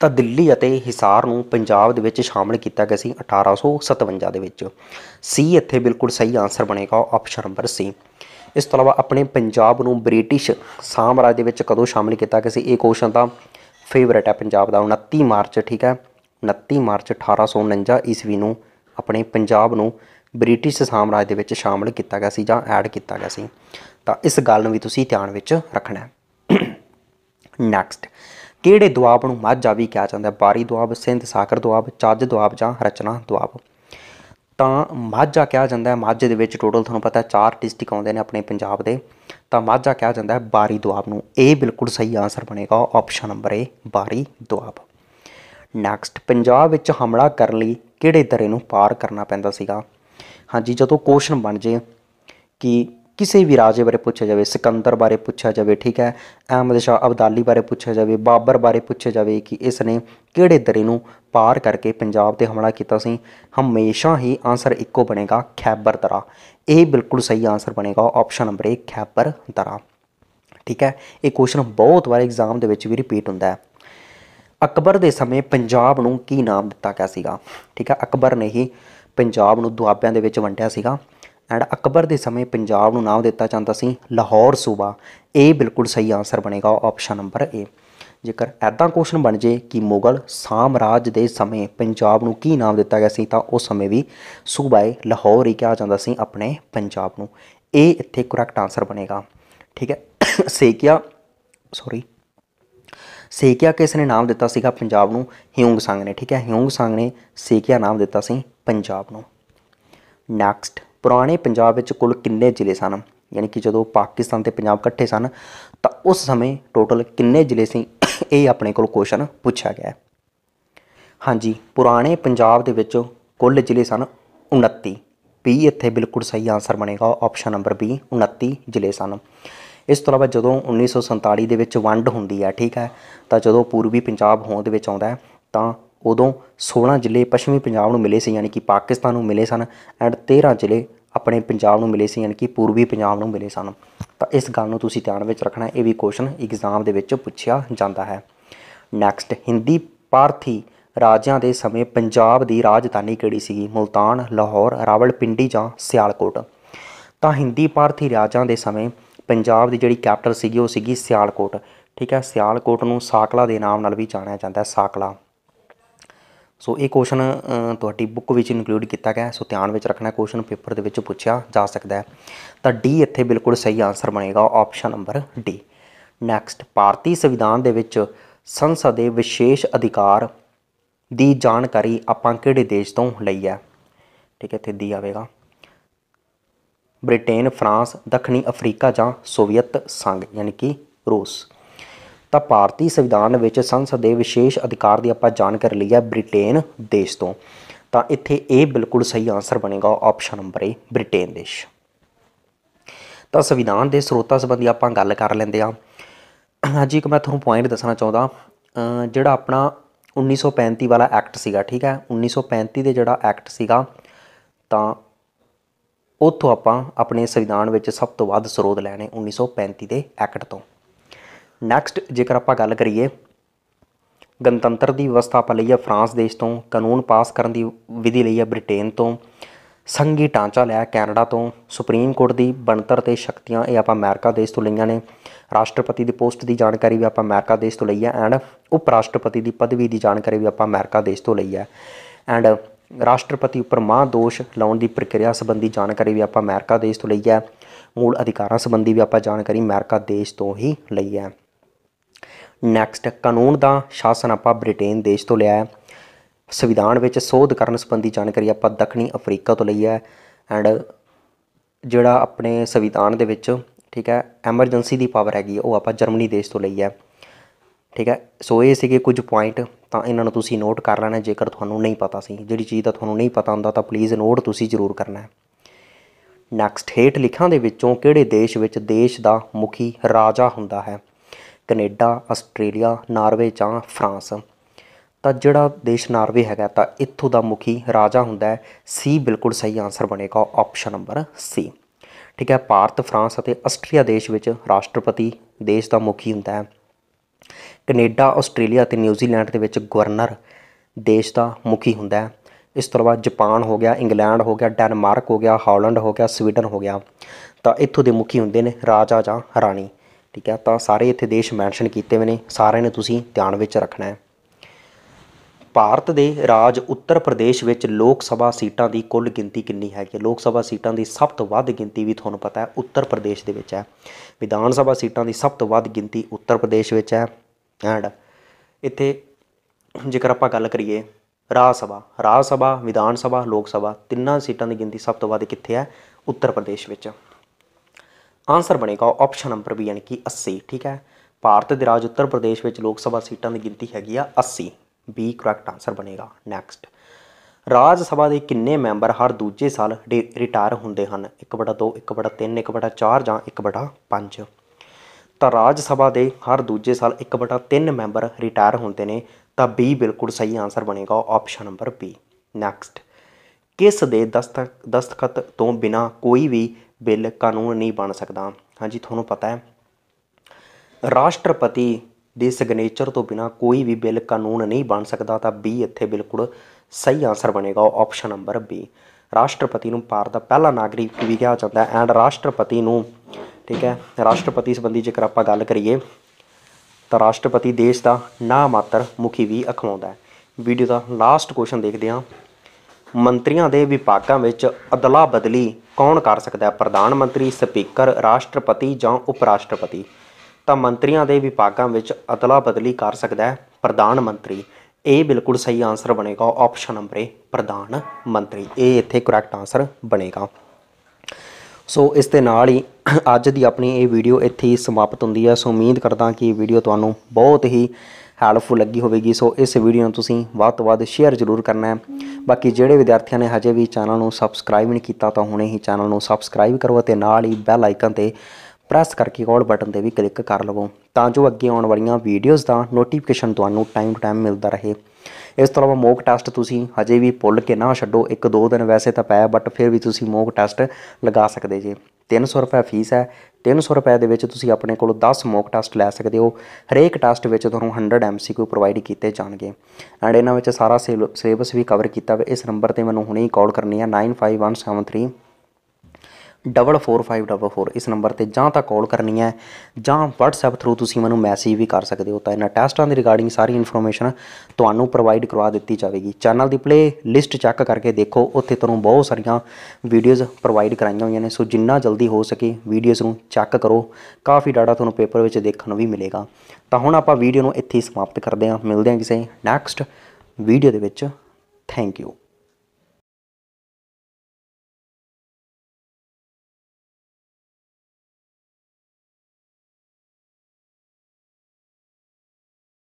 ਤਾਂ ਦਿੱਲੀ ਅਤੇ ਹਿਸਾਰ ਨੂੰ ਪੰਜਾਬ ਦੇ ਵਿੱਚ ਸ਼ਾਮਿਲ ਕੀਤਾ ਗਿਆ ਸੀ 1857 ਦੇ ਵਿੱਚ ਸੀ ਇੱਥੇ ਬਿਲਕੁਲ ਸਹੀ ਆਨਸਰ ਬਣੇਗਾ ਆਪਸ਼ਨ ਨੰਬਰ ਸੀ ਇਸ ਤੋਂ ਇਲਾਵਾ ਆਪਣੇ ਪੰਜਾਬ ਨੂੰ ਬ੍ਰਿਟਿਸ਼ ਸਾਮਰਾਜ ਦੇ ਵਿੱਚ ਕਦੋਂ ਸ਼ਾਮਿਲ ਕੀਤਾ ਗਿਆ ਸੀ ਇਹ ਕੁਐਸਚਨ ਤਾਂ ਫੇਵਰੇਟ ਹੈ ਪੰਜਾਬ ਦਾ 29 ਮਾਰਚ ਠੀਕ ਹੈ 29 ਮਾਰਚ 1849 ਈਸਵੀ ਨੂੰ ਆਪਣੇ ਪੰਜਾਬ ਨੂੰ ਬ੍ਰਿਟਿਸ਼ ਸਾਮਰਾਜ ਦੇ ਵਿੱਚ ਸ਼ਾਮਲ ਕੀਤਾ ਗਿਆ ਸੀ ਜਾਂ ਐਡ ਕੀਤਾ ਗਿਆ ਸੀ ਤਾਂ ਇਸ ਗੱਲ ਨੂੰ ਵੀ ਤੁਸੀਂ ਧਿਆਨ ਵਿੱਚ ਰੱਖਣਾ ਹੈ ਨੈਕਸਟ ਕਿਹੜੇ ਦੁਆਬ ਨੂੰ ਮਾਝਾ ਵੀ ਕਿਹਾ ਜਾਂਦਾ ਹੈ ਬਾਰੀ ਦੁਆਬ ਸਿੰਧ ਸਾਗਰ ਦੁਆਬ ਚੱਜ ਦੁਆਬ ਜਾਂ ਰਚਨਾ ਦੁਆਬ ਤਾਂ ਮਾਝਾ ਕਿਹਾ ਜਾਂਦਾ ਹੈ ਮਾਝੇ ਦੇ ਵਿੱਚ ਟੋਟਲ ਤੁਹਾਨੂੰ ਪਤਾ ਹੈ ਚਾਰ ਡਿਸਟ੍ਰਿਕਟ ਆਉਂਦੇ ਨੇ ਆਪਣੇ ਪੰਜਾਬ ਦੇ ਤਾਂ ਮਾਝਾ ਕਿਹਾ ਜਾਂਦਾ ਹੈ ਬਾਰੀ ਦੁਆਬ ਨੂੰ ਇਹ ਬਿਲਕੁਲ ਸਹੀ ਆਨਸਰ ਬਣੇਗਾ ਆਪਸ਼ਨ ਨੰਬਰ ਏ ਬਾਰੀ ਦੁਆਬ ਨੈਕਸਟ ਪੰਜਾਬ ਵਿੱਚ ਹਮਲਾ ਕਰਨ ਲਈ ਕਿਹੜੇ ਦਰੇ ਨੂੰ ਪਾਰ ਕਰਨਾ ਪੈਂਦਾ ਸੀਗਾ ਹਾਂਜੀ ਜਦੋਂ ਕੁਐਸਚਨ ਬਣ ਜੇ ਕਿ ਕਿਸੇ ਵੀ ਰਾਜੇ ਬਾਰੇ ਪੁੱਛਿਆ ਜਾਵੇ ਸਿਕੰਦਰ ਬਾਰੇ ਪੁੱਛਿਆ ਜਾਵੇ ਠੀਕ ਹੈ ਅਹਿਮਦ ਸ਼ਾਹ ਅਬਦਾਲੀ ਬਾਰੇ ਪੁੱਛਿਆ ਜਾਵੇ ਬਾਬਰ ਬਾਰੇ ਪੁੱਛਿਆ ਜਾਵੇ ਕਿ ਇਸ ਨੇ ਕਿਹੜੇ ਦਰੇ ਨੂੰ ਪਾਰ ਕਰਕੇ ਪੰਜਾਬ ਤੇ ਹਮਲਾ ਕੀਤਾ ਸੀ ਹਮੇਸ਼ਾ ਹੀ ਆਨਸਰ ਇੱਕੋ ਬਣੇਗਾ ਖੈਬਰ ਦਰਾ ਇਹ ਬਿਲਕੁਲ ਸਹੀ ਆਨਸਰ ਬਣੇਗਾ ਆਪਸ਼ਨ ਨੰਬਰ 1 ਖੈਬਰ ਦਰਾ ਠੀਕ ਹੈ ਇਹ ਕੁਐਸਚਨ ਬਹੁਤ ਵਾਰ ਐਗਜ਼ਾਮ ਦੇ ਵਿੱਚ ਵੀ ਰਿਪੀਟ ਹੁੰਦਾ ਹੈ ਅਕਬਰ ਦੇ ਸਮੇਂ ਪੰਜਾਬ ਨੂੰ ਕੀ ਨਾਮ ਦਿੱਤਾ ਗਿਆ ਸੀਗਾ ਠੀਕ ਹੈ ਅਕਬਰ ਨੇ ਹੀ ਪੰਜਾਬ ਨੂੰ ਦੁਆਬਿਆਂ ਦੇ ਵਿੱਚ ਵੰਡਿਆ ਸੀਗਾ ਐਂਡ ਅਕਬਰ ਦੇ ਸਮੇਂ ਪੰਜਾਬ ਨੂੰ ਨਾਮ ਦਿੱਤਾ ਜਾਂਦਾ ਸੀ ਲਾਹੌਰ ਸੂਬਾ ਇਹ ਬਿਲਕੁਲ ਸਹੀ ਆਨਸਰ ਬਣੇਗਾ ਆਪਸ਼ਨ ਨੰਬਰ ਏ ਜੇਕਰ ਐਦਾਂ ਕੁਐਸਚਨ ਬਣ ਜੇ ਕਿ ਮੁਗਲ ਸਾਮਰਾਜ ਦੇ ਸਮੇਂ ਪੰਜਾਬ ਨੂੰ ਕੀ ਨਾਮ ਦਿੱਤਾ ਗਿਆ ਸੀ ਤਾਂ ਉਸ ਸਮੇਂ ਵੀ ਸੂਬਾਏ ਲਾਹੌਰ ਹੀ ਕਿਹਾ ਜਾਂਦਾ ਸੀ ਆਪਣੇ ਪੰਜਾਬ ਨੂੰ ਇਹ ਇੱਥੇ ਕਰੈਕਟ ਆਨਸਰ ਬਣੇਗਾ ਠੀਕ ਹੈ ਸੇਕਿਆ ਸੌਰੀ ਸੇਕਿਆ ਕਿਸ ਨੇ ਨਾਮ ਦਿੱਤਾ ਸੀਗਾ ਪੰਜਾਬ ਨੂੰ ਹਿਉਂਗ ਸੰਗ ਨੇ ਠੀਕ ਹੈ ਹਿਉਂਗ ਸੰਗ ਨੇ ਸੇਕਿਆ ਨਾਮ ਦਿੱਤਾ ਸੀ ਪੰਜਾਬ ਨੂੰ ਨੈਕਸਟ ਪੁਰਾਣੇ ਪੰਜਾਬ ਵਿੱਚ ਕੁੱਲ ਕਿੰਨੇ ਜ਼ਿਲ੍ਹੇ ਸਨ ਯਾਨੀ ਕਿ ਜਦੋਂ ਪਾਕਿਸਤਾਨ ਤੇ ਪੰਜਾਬ ਇਕੱਠੇ ਸਨ ਤਾਂ ਉਸ ਸਮੇਂ ਟੋਟਲ ਕਿੰਨੇ ਜ਼ਿਲ੍ਹੇ ਸੀ ਇਹ ਆਪਣੇ ਕੋਲ ਕੁਐਸਚਨ ਪੁੱਛਿਆ ਗਿਆ ਹੈ ਹਾਂਜੀ ਪੁਰਾਣੇ ਪੰਜਾਬ ਦੇ ਵਿੱਚ ਕੁੱਲ ਜ਼ਿਲ੍ਹੇ ਸਨ 29 B ਇੱਥੇ ਬਿਲਕੁਲ ਸਹੀ ਆਨਸਰ ਬਣੇਗਾ ਆਪਸ਼ਨ ਨੰਬਰ ਬੀ 29 ਜ਼ਿਲ੍ਹੇ ਸਨ ਇਸ ਤੋਂ ਬਾਅਦ ਜਦੋਂ 1947 ਦੇ ਵਿੱਚ ਵੰਡ ਹੁੰਦੀ ਹੈ ਠੀਕ ਹੈ ਤਾਂ ਜਦੋਂ ਪੂਰਬੀ ਪੰਜਾਬ ਹੋਂਦ ਵਿੱਚ ਆਉਂਦਾ ਹੈ ਤਾਂ ਉਦੋਂ 16 ਜ਼ਿਲ੍ਹੇ ਪੱਛਮੀ ਪੰਜਾਬ ਨੂੰ ਮਿਲੇ ਸੀ ਯਾਨੀ ਕਿ ਪਾਕਿਸਤਾਨ ਨੂੰ ਮਿਲੇ ਸਨ ਐਂਡ 13 ਜ਼ਿਲ੍ਹੇ ਆਪਣੇ ਪੰਜਾਬ ਨੂੰ ਮਿਲੇ ਸੀ ਯਾਨੀ ਕਿ ਪੂਰਬੀ ਪੰਜਾਬ ਨੂੰ ਮਿਲੇ ਸਨ ਤਾਂ ਇਸ ਗੱਲ ਨੂੰ ਤੁਸੀਂ ਧਿਆਨ ਵਿੱਚ ਰੱਖਣਾ ਇਹ ਵੀ ਕੁਐਸਚਨ ਐਗਜ਼ਾਮ ਦੇ ਵਿੱਚ ਪੁੱਛਿਆ ਜਾਂਦਾ ਹੈ ਨੈਕਸਟ ਹਿੰਦੀ ਪਾਰਥੀ ਰਾਜਿਆਂ ਦੇ ਸਮੇਂ ਪੰਜਾਬ ਦੀ ਰਾਜਧਾਨੀ ਕਿਹੜੀ ਸੀ ਮੁਲਤਾਨ ਲਾਹੌਰ ਰਾਵਲਪਿੰਡੀ ਜਾਂ ਸਿਆਲਕੋਟ ਤਾਂ ਹਿੰਦੀ ਪਾਰਥੀ ਰਾਜਾਂ ਦੇ ਸਮੇਂ ਪੰਜਾਬ ਦੀ ਜਿਹੜੀ ਕੈਪੀਟਲ ਸੀਗੀ ਉਹ ਸੀਗੀ ਸਿਆਲਕੋਟ ਠੀਕ ਹੈ ਸਿਆਲਕੋਟ ਨੂੰ ਸਾਕਲਾ ਦੇ ਨਾਮ ਨਾਲ ਵੀ ਜਾਣਿਆ ਜਾਂਦਾ ਹੈ ਸਾਕਲਾ ਸੋ ਇਹ ਕੁਐਸਚਨ ਤੁਹਾਡੀ ਬੁੱਕ ਵਿੱਚ ਇਨਕਲੂਡ ਕੀਤਾ ਗਿਆ ਸੋ ਧਿਆਨ ਵਿੱਚ ਰੱਖਣਾ ਕੁਐਸਚਨ ਪੇਪਰ ਦੇ ਵਿੱਚ ਪੁੱਛਿਆ ਜਾ ਸਕਦਾ ਹੈ ਤਾਂ ਡੀ ਇੱਥੇ ਬਿਲਕੁਲ ਸਹੀ ਆਨਸਰ ਬਣੇਗਾ ਆਪਸ਼ਨ ਨੰਬਰ ਡੀ ਨੈਕਸਟ ਭਾਰਤੀ ਸੰਵਿਧਾਨ ਦੇ ਵਿੱਚ ਸੰਸਦ ਦੇ ਵਿਸ਼ੇਸ਼ ਅਧਿਕਾਰ ਦੀ ਜਾਣਕਾਰੀ ਆਪਾਂ ਕਿਹੜੇ ਦੇਸ਼ ਤੋਂ ਲਈ ਹੈ ਠੀਕ ਹੈ ਇੱਥੇ ਦੀ ਆਵੇਗਾ ਬ੍ਰਿਟੇਨ ਫਰਾਂਸ ਦੱਖਣੀ ਅਫਰੀਕਾ ਜਾਂ ਸੋਵੀਅਤ ਸੰਘ ਯਾਨੀ ਕਿ ਰੂਸ ਤਾਂ ਭਾਰਤੀ ਸੰਵਿਧਾਨ ਵਿੱਚ ਸੰਸਦ ਦੇ ਵਿਸ਼ੇਸ਼ ਅਧਿਕਾਰ ਦੀ ਆਪਾਂ ਜਾਣਕਾਰੀ ਲਈ ਹੈ ਬ੍ਰਿਟੇਨ ਦੇਸ਼ ਤੋਂ ਤਾਂ ਇੱਥੇ ਇਹ ਬਿਲਕੁਲ ਸਹੀ ਆਨਸਰ ਬਣੇਗਾ ਆਪਸ਼ਨ ਨੰਬਰ ਏ ਬ੍ਰਿਟੇਨ ਦੇਸ਼ ਤਾਂ ਸੰਵਿਧਾਨ ਦੇ ਸਰੋਤਾਂ ਸੰਬੰਧੀ ਆਪਾਂ ਗੱਲ ਕਰ ਲੈਂਦੇ ਆ ਅੱਜ ਇੱਕ ਮੈਂ ਤੁਹਾਨੂੰ ਪੁਆਇੰਟ ਦੱਸਣਾ ਚਾਹੁੰਦਾ ਜਿਹੜਾ ਆਪਣਾ 1935 ਵਾਲਾ ਐਕਟ ਸੀਗਾ ਠੀਕ ਹੈ 1935 ਦੇ ਜਿਹੜਾ ਐਕਟ ਸੀਗਾ ਤਾਂ ਉੱਥੋਂ ਆਪਾਂ ਆਪਣੇ ਸੰਵਿਧਾਨ ਵਿੱਚ ਸਭ ਤੋਂ ਵੱਧ ਸਰੋਤ ਲੈਣੇ 1935 ਦੇ ਐਕਟ ਤੋਂ ਨੈਕਸਟ ਜੇਕਰ ਆਪਾਂ ਗੱਲ ਕਰੀਏ ਗਣਤੰਤਰ ਦੀ ਵਿਵਸਥਾ ਆਪਾਂ ਲਈਏ ਫਰਾਂਸ ਦੇਸ਼ ਤੋਂ ਕਾਨੂੰਨ ਪਾਸ ਕਰਨ ਦੀ ਵਿਧੀ ਲਈਏ ਬ੍ਰਿਟੇਨ ਤੋਂ ਸੰਘੀ ਢਾਂਚਾ ਲਿਆ ਕੈਨੇਡਾ ਤੋਂ ਸੁਪਰੀਮ ਕੋਰਟ ਦੀ ਬਣਤਰ ਤੇ ਸ਼ਕਤੀਆਂ ਇਹ ਆਪਾਂ ਅਮਰੀਕਾ ਦੇਸ਼ ਤੋਂ ਲਈਆਂ ਨੇ ਰਾਸ਼ਟਰਪਤੀ ਦੀ ਪੋਸਟ ਦੀ ਜਾਣਕਾਰੀ ਵੀ ਆਪਾਂ ਅਮਰੀਕਾ ਦੇਸ਼ ਤੋਂ ਲਈ ਹੈ ਐਂਡ ਉਪ ਰਾਸ਼ਟਰਪਤੀ ਦੀ ਪਦਵੀ ਦੀ ਜਾਣਕਾਰੀ ਵੀ ਆਪਾਂ ਅਮਰੀਕਾ ਦੇਸ਼ ਤੋਂ ਲਈ ਹੈ ਐਂਡ ਰਾਸ਼ਟਰਪਤੀ ਉੱਪਰ ਮਾਂ ਦੋਸ਼ ਲਾਉਣ ਦੀ ਪ੍ਰਕਿਰਿਆ ਸੰਬੰਧੀ ਜਾਣਕਾਰੀ ਵੀ ਆਪਾਂ ਅਮਰੀਕਾ ਦੇਸ਼ ਤੋਂ ਲਈ ਹੈ ਮੂਲ ਅਧਿਕਾਰਾਂ ਸੰਬੰਧੀ ਵੀ ਆਪਾਂ ਜਾਣਕਾਰੀ ਅਮਰੀਕਾ ਦੇਸ਼ ਤੋਂ ਹੀ ਲਈ ਹੈ ਨੈਕਸਟ ਕਾਨੂੰਨ ਦਾ ਸ਼ਾਸਨ ਆਪਾਂ ਬ੍ਰਿਟੇਨ ਦੇਸ਼ ਤੋਂ ਲਿਆ ਹੈ ਸੰਵਿਧਾਨ ਵਿੱਚ ਸੋਧ ਕਰਨ ਸੰਬੰਧੀ ਜਾਣਕਾਰੀ ਆਪਾਂ ਦੱਖਣੀ ਅਫਰੀਕਾ ਤੋਂ ਲਈ ਹੈ ਐਂਡ ਜਿਹੜਾ ਆਪਣੇ ਸੰਵਿਧਾਨ ਦੇ ਵਿੱਚ ਠੀਕ ਹੈ ਐਮਰਜੈਂਸੀ ਦੀ ਪਾਵਰ ਹੈਗੀ ਉਹ ਆਪਾਂ ਜਰਮਨੀ ਦੇਸ਼ ਤੋਂ ਲਈ ਹੈ ਠੀਕ ਹੈ ਸੋ ਇਹ ਸੀਗੇ ਕੁਝ ਪੁਆਇੰਟ ਤਾਂ ਇਹਨਾਂ ਨੂੰ ਤੁਸੀਂ ਨੋਟ ਕਰ ਲੈਣਾ ਜੇਕਰ ਤੁਹਾਨੂੰ ਨਹੀਂ ਪਤਾ ਸੀ ਜਿਹੜੀ ਚੀਜ਼ ਦਾ ਤੁਹਾਨੂੰ ਨਹੀਂ ਪਤਾ ਹੁੰਦਾ ਤਾਂ ਪਲੀਜ਼ ਨੋਟ ਤੁਸੀਂ ਜ਼ਰੂਰ ਕਰਨਾ ਹੈ ਨੈਕਸਟ ਹੇਠ ਲਿਖਾਂ ਦੇ ਵਿੱਚੋਂ ਕਿਹੜੇ ਦੇਸ਼ ਵਿੱਚ ਦੇਸ਼ ਦਾ ਮੁਖੀ ਰਾਜਾ ਹੁੰਦਾ ਹੈ ਕੈਨੇਡਾ ਆਸਟ੍ਰੇਲੀਆ ਨਾਰਵੇ ਜਾਂ ਫਰਾਂਸ ਤਾਂ ਜਿਹੜਾ ਦੇਸ਼ ਨਾਰਵੇ ਹੈਗਾ ਤਾਂ ਇੱਥੋਂ ਦਾ ਮੁਖੀ ਰਾਜਾ ਹੁੰਦਾ ਹੈ ਸੀ ਬਿਲਕੁਲ ਸਹੀ ਆਨਸਰ ਬਣੇਗਾ ਆਪਸ਼ਨ ਨੰਬਰ ਸੀ ਠੀਕ ਹੈ ਭਾਰਤ ਫਰਾਂਸ ਅਤੇ ਆਸਟ੍ਰੀਆ ਦੇਸ਼ ਵਿੱਚ ਰਾਸ਼ਟਰਪਤੀ ਦੇਸ਼ ਦਾ ਮੁਖੀ ਹੁੰਦਾ ਹੈ ਕੈਨੇਡਾ ਆਸਟ੍ਰੇਲੀਆ ਤੇ ਨਿਊਜ਼ੀਲੈਂਡ ਦੇ ਵਿੱਚ ਗਵਰਨਰ ਦੇਸ਼ ਦਾ ਮੁਖੀ ਹੁੰਦਾ ਹੈ ਇਸ ਤੋਂ ਬਾਅਦ ਜਾਪਾਨ ਹੋ ਗਿਆ ਇੰਗਲੈਂਡ ਹੋ ਗਿਆ ਡੈਨਮਾਰਕ ਹੋ ਗਿਆ ਹਾਲੈਂਡ ਹੋ ਗਿਆ ਸਵੀਡਨ ਹੋ ਗਿਆ ਤਾਂ ਇੱਥੋਂ ਦੇ ਮੁਖੀ ਹੁੰਦੇ ਨੇ ਰਾਜਾ ਜਾਂ ਰਾਣੀ ਠੀਕ ਹੈ ਤਾਂ ਸਾਰੇ ਇੱਥੇ ਦੇਸ਼ ਮੈਂਸ਼ਨ ਕੀਤੇ ਹੋਏ ਨੇ ਸਾਰਿਆਂ ਨੇ ਤੁਸੀਂ ਧਿਆਨ ਵਿੱਚ ਰੱਖਣਾ ਹੈ ਭਾਰਤ ਦੇ ਰਾਜ ਉੱਤਰ ਪ੍ਰਦੇਸ਼ ਵਿੱਚ ਲੋਕ ਸਭਾ ਸੀਟਾਂ ਦੀ ਕੁੱਲ ਗਿਣਤੀ ਕਿੰਨੀ ਹੈ ਕਿ ਲੋਕ ਸਭਾ ਸੀਟਾਂ ਦੀ ਸਭ ਤੋਂ ਵੱਧ ਗਿਣਤੀ ਵੀ ਤੁਹਾਨੂੰ ਪਤਾ ਹੈ ਉੱਤਰ ਪ੍ਰਦੇਸ਼ ਦੇ ਵਿੱਚ ਹੈ ਵਿਧਾਨ ਸਭਾ ਸੀਟਾਂ ਦੀ ਸਭ ਤੋਂ ਵੱਧ ਗਿਣਤੀ ਉੱਤਰ ਪ੍ਰਦੇਸ਼ ਵਿੱਚ ਹੈ ਐਂਡ ਇੱਥੇ ਜੇਕਰ ਆਪਾਂ ਗੱਲ ਕਰੀਏ ਰਾਜ ਸਭਾ ਰਾਜ ਸਭਾ ਵਿਧਾਨ ਸਭਾ ਲੋਕ ਸਭਾ ਤਿੰਨਾਂ ਸੀਟਾਂ ਦੀ ਗਿਣਤੀ ਸਭ ਤੋਂ ਵੱਧ ਕਿੱਥੇ ਹੈ ਉੱਤਰ ਪ੍ਰਦੇਸ਼ ਵਿੱਚ ਆਨਸਰ ਬਣੇਗਾ ਆਪਸ਼ਨ ਨੰਬਰ ਬੀ ਯਾਨੀ ਕਿ 80 ਠੀਕ ਹੈ ਭਾਰਤ ਦੇ ਰਾਜ ਉੱਤਰ ਪ੍ਰਦੇਸ਼ ਵਿੱਚ ਲੋਕ ਸਭਾ ਸੀਟਾਂ ਦੀ ਗਿਣਤੀ ਹੈਗੀ ਆ 80 ਬੀ ਕਰੈਕਟ ਆਨਸਰ ਬਣੇਗਾ ਨੈਕਸਟ ਰਾਜ ਸਭਾ ਦੇ ਕਿੰਨੇ ਮੈਂਬਰ ਹਰ ਦੂਜੇ ਸਾਲ ਰਿਟਾਇਰ ਹੁੰਦੇ ਹਨ 1/2 1/3 1/4 ਜਾਂ 1/5 ਤਾਂ ਰਾਜ ਸਭਾ ਦੇ ਹਰ ਦੂਜੇ ਸਾਲ 1/3 ਮੈਂਬਰ ਰਿਟਾਇਰ ਹੁੰਦੇ ਨੇ ਤਾਂ ਬੀ ਬਿਲਕੁਲ ਸਹੀ ਆਨਸਰ ਬਣੇਗਾ ਆਪਸ਼ਨ ਨੰਬਰ ਬੀ ਨੈਕਸਟ ਕਿਸ ਦੇ ਦਸਤਖਤ ਤੋਂ ਬਿਨਾ ਕੋਈ ਵੀ ਬਿੱਲ ਕਾਨੂੰਨ ਨਹੀਂ ਬਣ ਸਕਦਾ ਹਾਂਜੀ ਤੁਹਾਨੂੰ ਪਤਾ ਹੈ ਰਾਸ਼ਟਰਪਤੀ ਦੇ ਸਿਗਨੇਚਰ ਤੋਂ ਬਿਨਾ ਕੋਈ ਵੀ ਬਿੱਲ ਕਾਨੂੰਨ ਨਹੀਂ ਬਣ ਸਕਦਾ ਤਾਂ ਬੀ ਇੱਥੇ ਬਿਲਕੁਲ ਸਹੀ ਆਨਸਰ ਬਣੇਗਾ ਆਪਸ਼ਨ ਨੰਬਰ ਬੀ ਰਾਸ਼ਟਰਪਤੀ ਨੂੰ ਭਾਰਤ ਦਾ ਪਹਿਲਾ ਨਾਗਰਿਕ ਵੀ ਕਿਹਾ ਜਾਂਦਾ ਐਂਡ ਰਾਸ਼ਟਰਪਤੀ ਨੂੰ ਠੀਕ ਹੈ ਰਾਸ਼ਟਰਪਤੀ ਸੰਬੰਧੀ ਜੇਕਰ ਆਪਾਂ ਗੱਲ ਕਰੀਏ ਤਾਂ ਰਾਸ਼ਟਰਪਤੀ ਦੇਸ਼ ਦਾ ਨਾ ਮਾਤਰ ਮੁਖੀ ਵੀ ਅਖਵਾਉਂਦਾ ਹੈ ਵੀਡੀਓ ਦਾ ਲਾਸਟ ਕੁਐਸਚਨ ਦੇਖਦੇ ਹਾਂ ਮੰਤਰੀਆਂ ਦੇ ਵਿਭਾਗਾਂ ਵਿੱਚ ਅਦਲਾ ਬਦਲੀ ਕੌਣ ਕਰ ਸਕਦਾ ਹੈ ਪ੍ਰਧਾਨ ਮੰਤਰੀ ਸਪੀਕਰ ਰਾਸ਼ਟਰਪਤੀ ਜਾਂ ਉਪ ਰਾਸ਼ਟਰਪਤੀ ਤਾਂ ਮੰਤਰੀਆਂ ਦੇ ਵਿਭਾਗਾਂ ਵਿੱਚ ਅਦਲਾ ਬਦਲੀ ਕਰ ਸਕਦਾ ਹੈ ਪ੍ਰਧਾਨ ਮੰਤਰੀ ਇਹ ਬਿਲਕੁਲ ਸਹੀ ਆਨਸਰ ਬਣੇਗਾ ਆਪਸ਼ਨ ਨੰਬਰ ਏ ਪ੍ਰਧਾਨ ਮੰਤਰੀ ਇਹ ਇੱਥੇ ਕਰੈਕਟ ਆਨਸਰ ਬਣੇਗਾ ਸੋ ਇਸ ਦੇ ਨਾਲ ਹੀ ਅੱਜ ਦੀ ਆਪਣੀ ਇਹ ਵੀਡੀਓ ਇੱਥੇ ਹੀ ਸਮਾਪਤ ਹੁੰਦੀ ਹੈ ਸੋ ਉਮੀਦ ਕਰਦਾ ਕਿ ਇਹ ਵੀਡੀਓ ਤੁਹਾਨੂੰ ਬਹੁਤ ਹੀ ਹੈਲਪਫੁਲ ਲੱਗੀ ਹੋਵੇਗੀ ਸੋ ਇਸ ਵੀਡੀਓ ਨੂੰ ਤੁਸੀਂ ਵੱਧ ਤੋਂ ਵੱਧ ਸ਼ੇਅਰ ਜ਼ਰੂਰ ਕਰਨਾ ਹੈ ਬਾਕੀ ਜਿਹੜੇ ਵਿਦਿਆਰਥੀਆਂ ਨੇ ਹਜੇ ਵੀ ਚੈਨਲ ਨੂੰ ਸਬਸਕ੍ਰਾਈਬ ਨਹੀਂ ਕੀਤਾ ਤਾਂ ਹੁਣੇ ਹੀ ਚੈਨਲ ਨੂੰ ਸਬਸਕ੍ਰਾਈਬ ਕਰੋ ਅਤੇ ਨਾਲ ਹੀ ਬੈਲ ਆਈਕਨ ਤੇ ਪ੍ਰੈਸ ਕਰਕੇ ਆਲ ਬਟਨ ਤੇ ਵੀ ਕਲਿੱਕ ਕਰ ਲਵੋ ਤਾਂ ਜੋ ਅੱਗੇ ਆਉਣ ਵਾਲੀਆਂ ਵੀਡੀਓਜ਼ ਦਾ ਨੋਟੀਫਿਕੇਸ਼ਨ ਤੁਹਾਨੂੰ ਟਾਈਮ ਟੂ ਟਾਈਮ ਮਿਲਦਾ ਰਹੇ ਇਸ ਤੋਂ ਇਲਾਵਾ ਮੋਕ ਟੈਸਟ ਤੁਸੀਂ ਹਜੇ ਵੀ ਭੁੱਲ ਕੇ ਨਾ ਛੱਡੋ ਇੱਕ ਦੋ ਦਿਨ ਵੈਸੇ ਤਾਂ ਪਿਆ ਬਟ ਫਿਰ ਵੀ ਤੁਸੀਂ ਮੋਕ ਟੈਸਟ ਲਗਾ ਸਕਦੇ ਜੇ 300 ਰੁਪਏ ਫੀਸ ਹੈ 300 ਰੁਪਏ ਦੇ ਵਿੱਚ ਤੁਸੀਂ ਆਪਣੇ ਕੋਲ 10 ਮੌਕ ਟੈਸਟ ਲੈ ਸਕਦੇ ਹੋ ਹਰੇਕ ਟੈਸਟ ਵਿੱਚ ਤੁਹਾਨੂੰ 100 ਐਮਸੀਕਿਊ ਪ੍ਰੋਵਾਈਡ ਕੀਤੇ ਜਾਣਗੇ ਐਂਡ ਇਹਨਾਂ ਵਿੱਚ ਸਾਰਾ ਸਿਲੇਬਸ ਵੀ ਕਵਰ ਕੀਤਾ ਹੋਇਆ ਇਸ ਨੰਬਰ ਤੇ ਮੈਨੂੰ ਹੁਣੇ ਹੀ ਕਾਲ ਕਰਨੀ ਹੈ 95173 444544 ਇਸ ਨੰਬਰ ਤੇ ਜਾਂ ਤਾਂ ਕਾਲ ਕਰਨੀ ਹੈ ਜਾਂ WhatsApp ਥਰੂ ਤੁਸੀਂ ਮੈਨੂੰ ਮੈਸੇਜ ਵੀ ਕਰ ਸਕਦੇ ਹੋ ਤਾਂ ਇਹਨਾਂ ਟੈਸਟਾਂ ਦੇ ਰਿਗਾਰਡਿੰਗ ਸਾਰੀ ਇਨਫੋਰਮੇਸ਼ਨ ਤੁਹਾਨੂੰ ਪ੍ਰੋਵਾਈਡ ਕਰਵਾ ਦਿੱਤੀ ਜਾਵੇਗੀ ਚੈਨਲ ਦੀ ਪਲੇ ਲਿਸਟ ਚੈੱਕ ਕਰਕੇ ਦੇਖੋ ਉੱਥੇ ਤੁਹਾਨੂੰ ਬਹੁਤ ਸਾਰੀਆਂ ਵੀਡੀਓਜ਼ ਪ੍ਰੋਵਾਈਡ ਕਰਾਈਆਂ ਹੋਈਆਂ ਨੇ ਸੋ ਜਿੰਨਾ ਜਲਦੀ ਹੋ ਸਕੇ ਵੀਡੀਓਜ਼ ਨੂੰ ਚੈੱਕ ਕਰੋ ਕਾਫੀ ਡਾਟਾ ਤੁਹਾਨੂੰ ਪੇਪਰ ਵਿੱਚ ਦੇਖਣ ਨੂੰ ਵੀ ਮਿਲੇਗਾ ਤਾਂ ਹੁਣ ਆਪਾਂ ਵੀਡੀਓ ਨੂੰ ਇੱਥੇ ਹੀ ਸਮਾਪਤ ਕਰਦੇ ਹਾਂ ਮਿਲਦੇ ਹਾਂ ਕਿਸੇ ਨੈਕਸਟ ਵੀਡੀਓ ਦੇ ਵਿੱਚ ਥੈਂਕ ਯੂ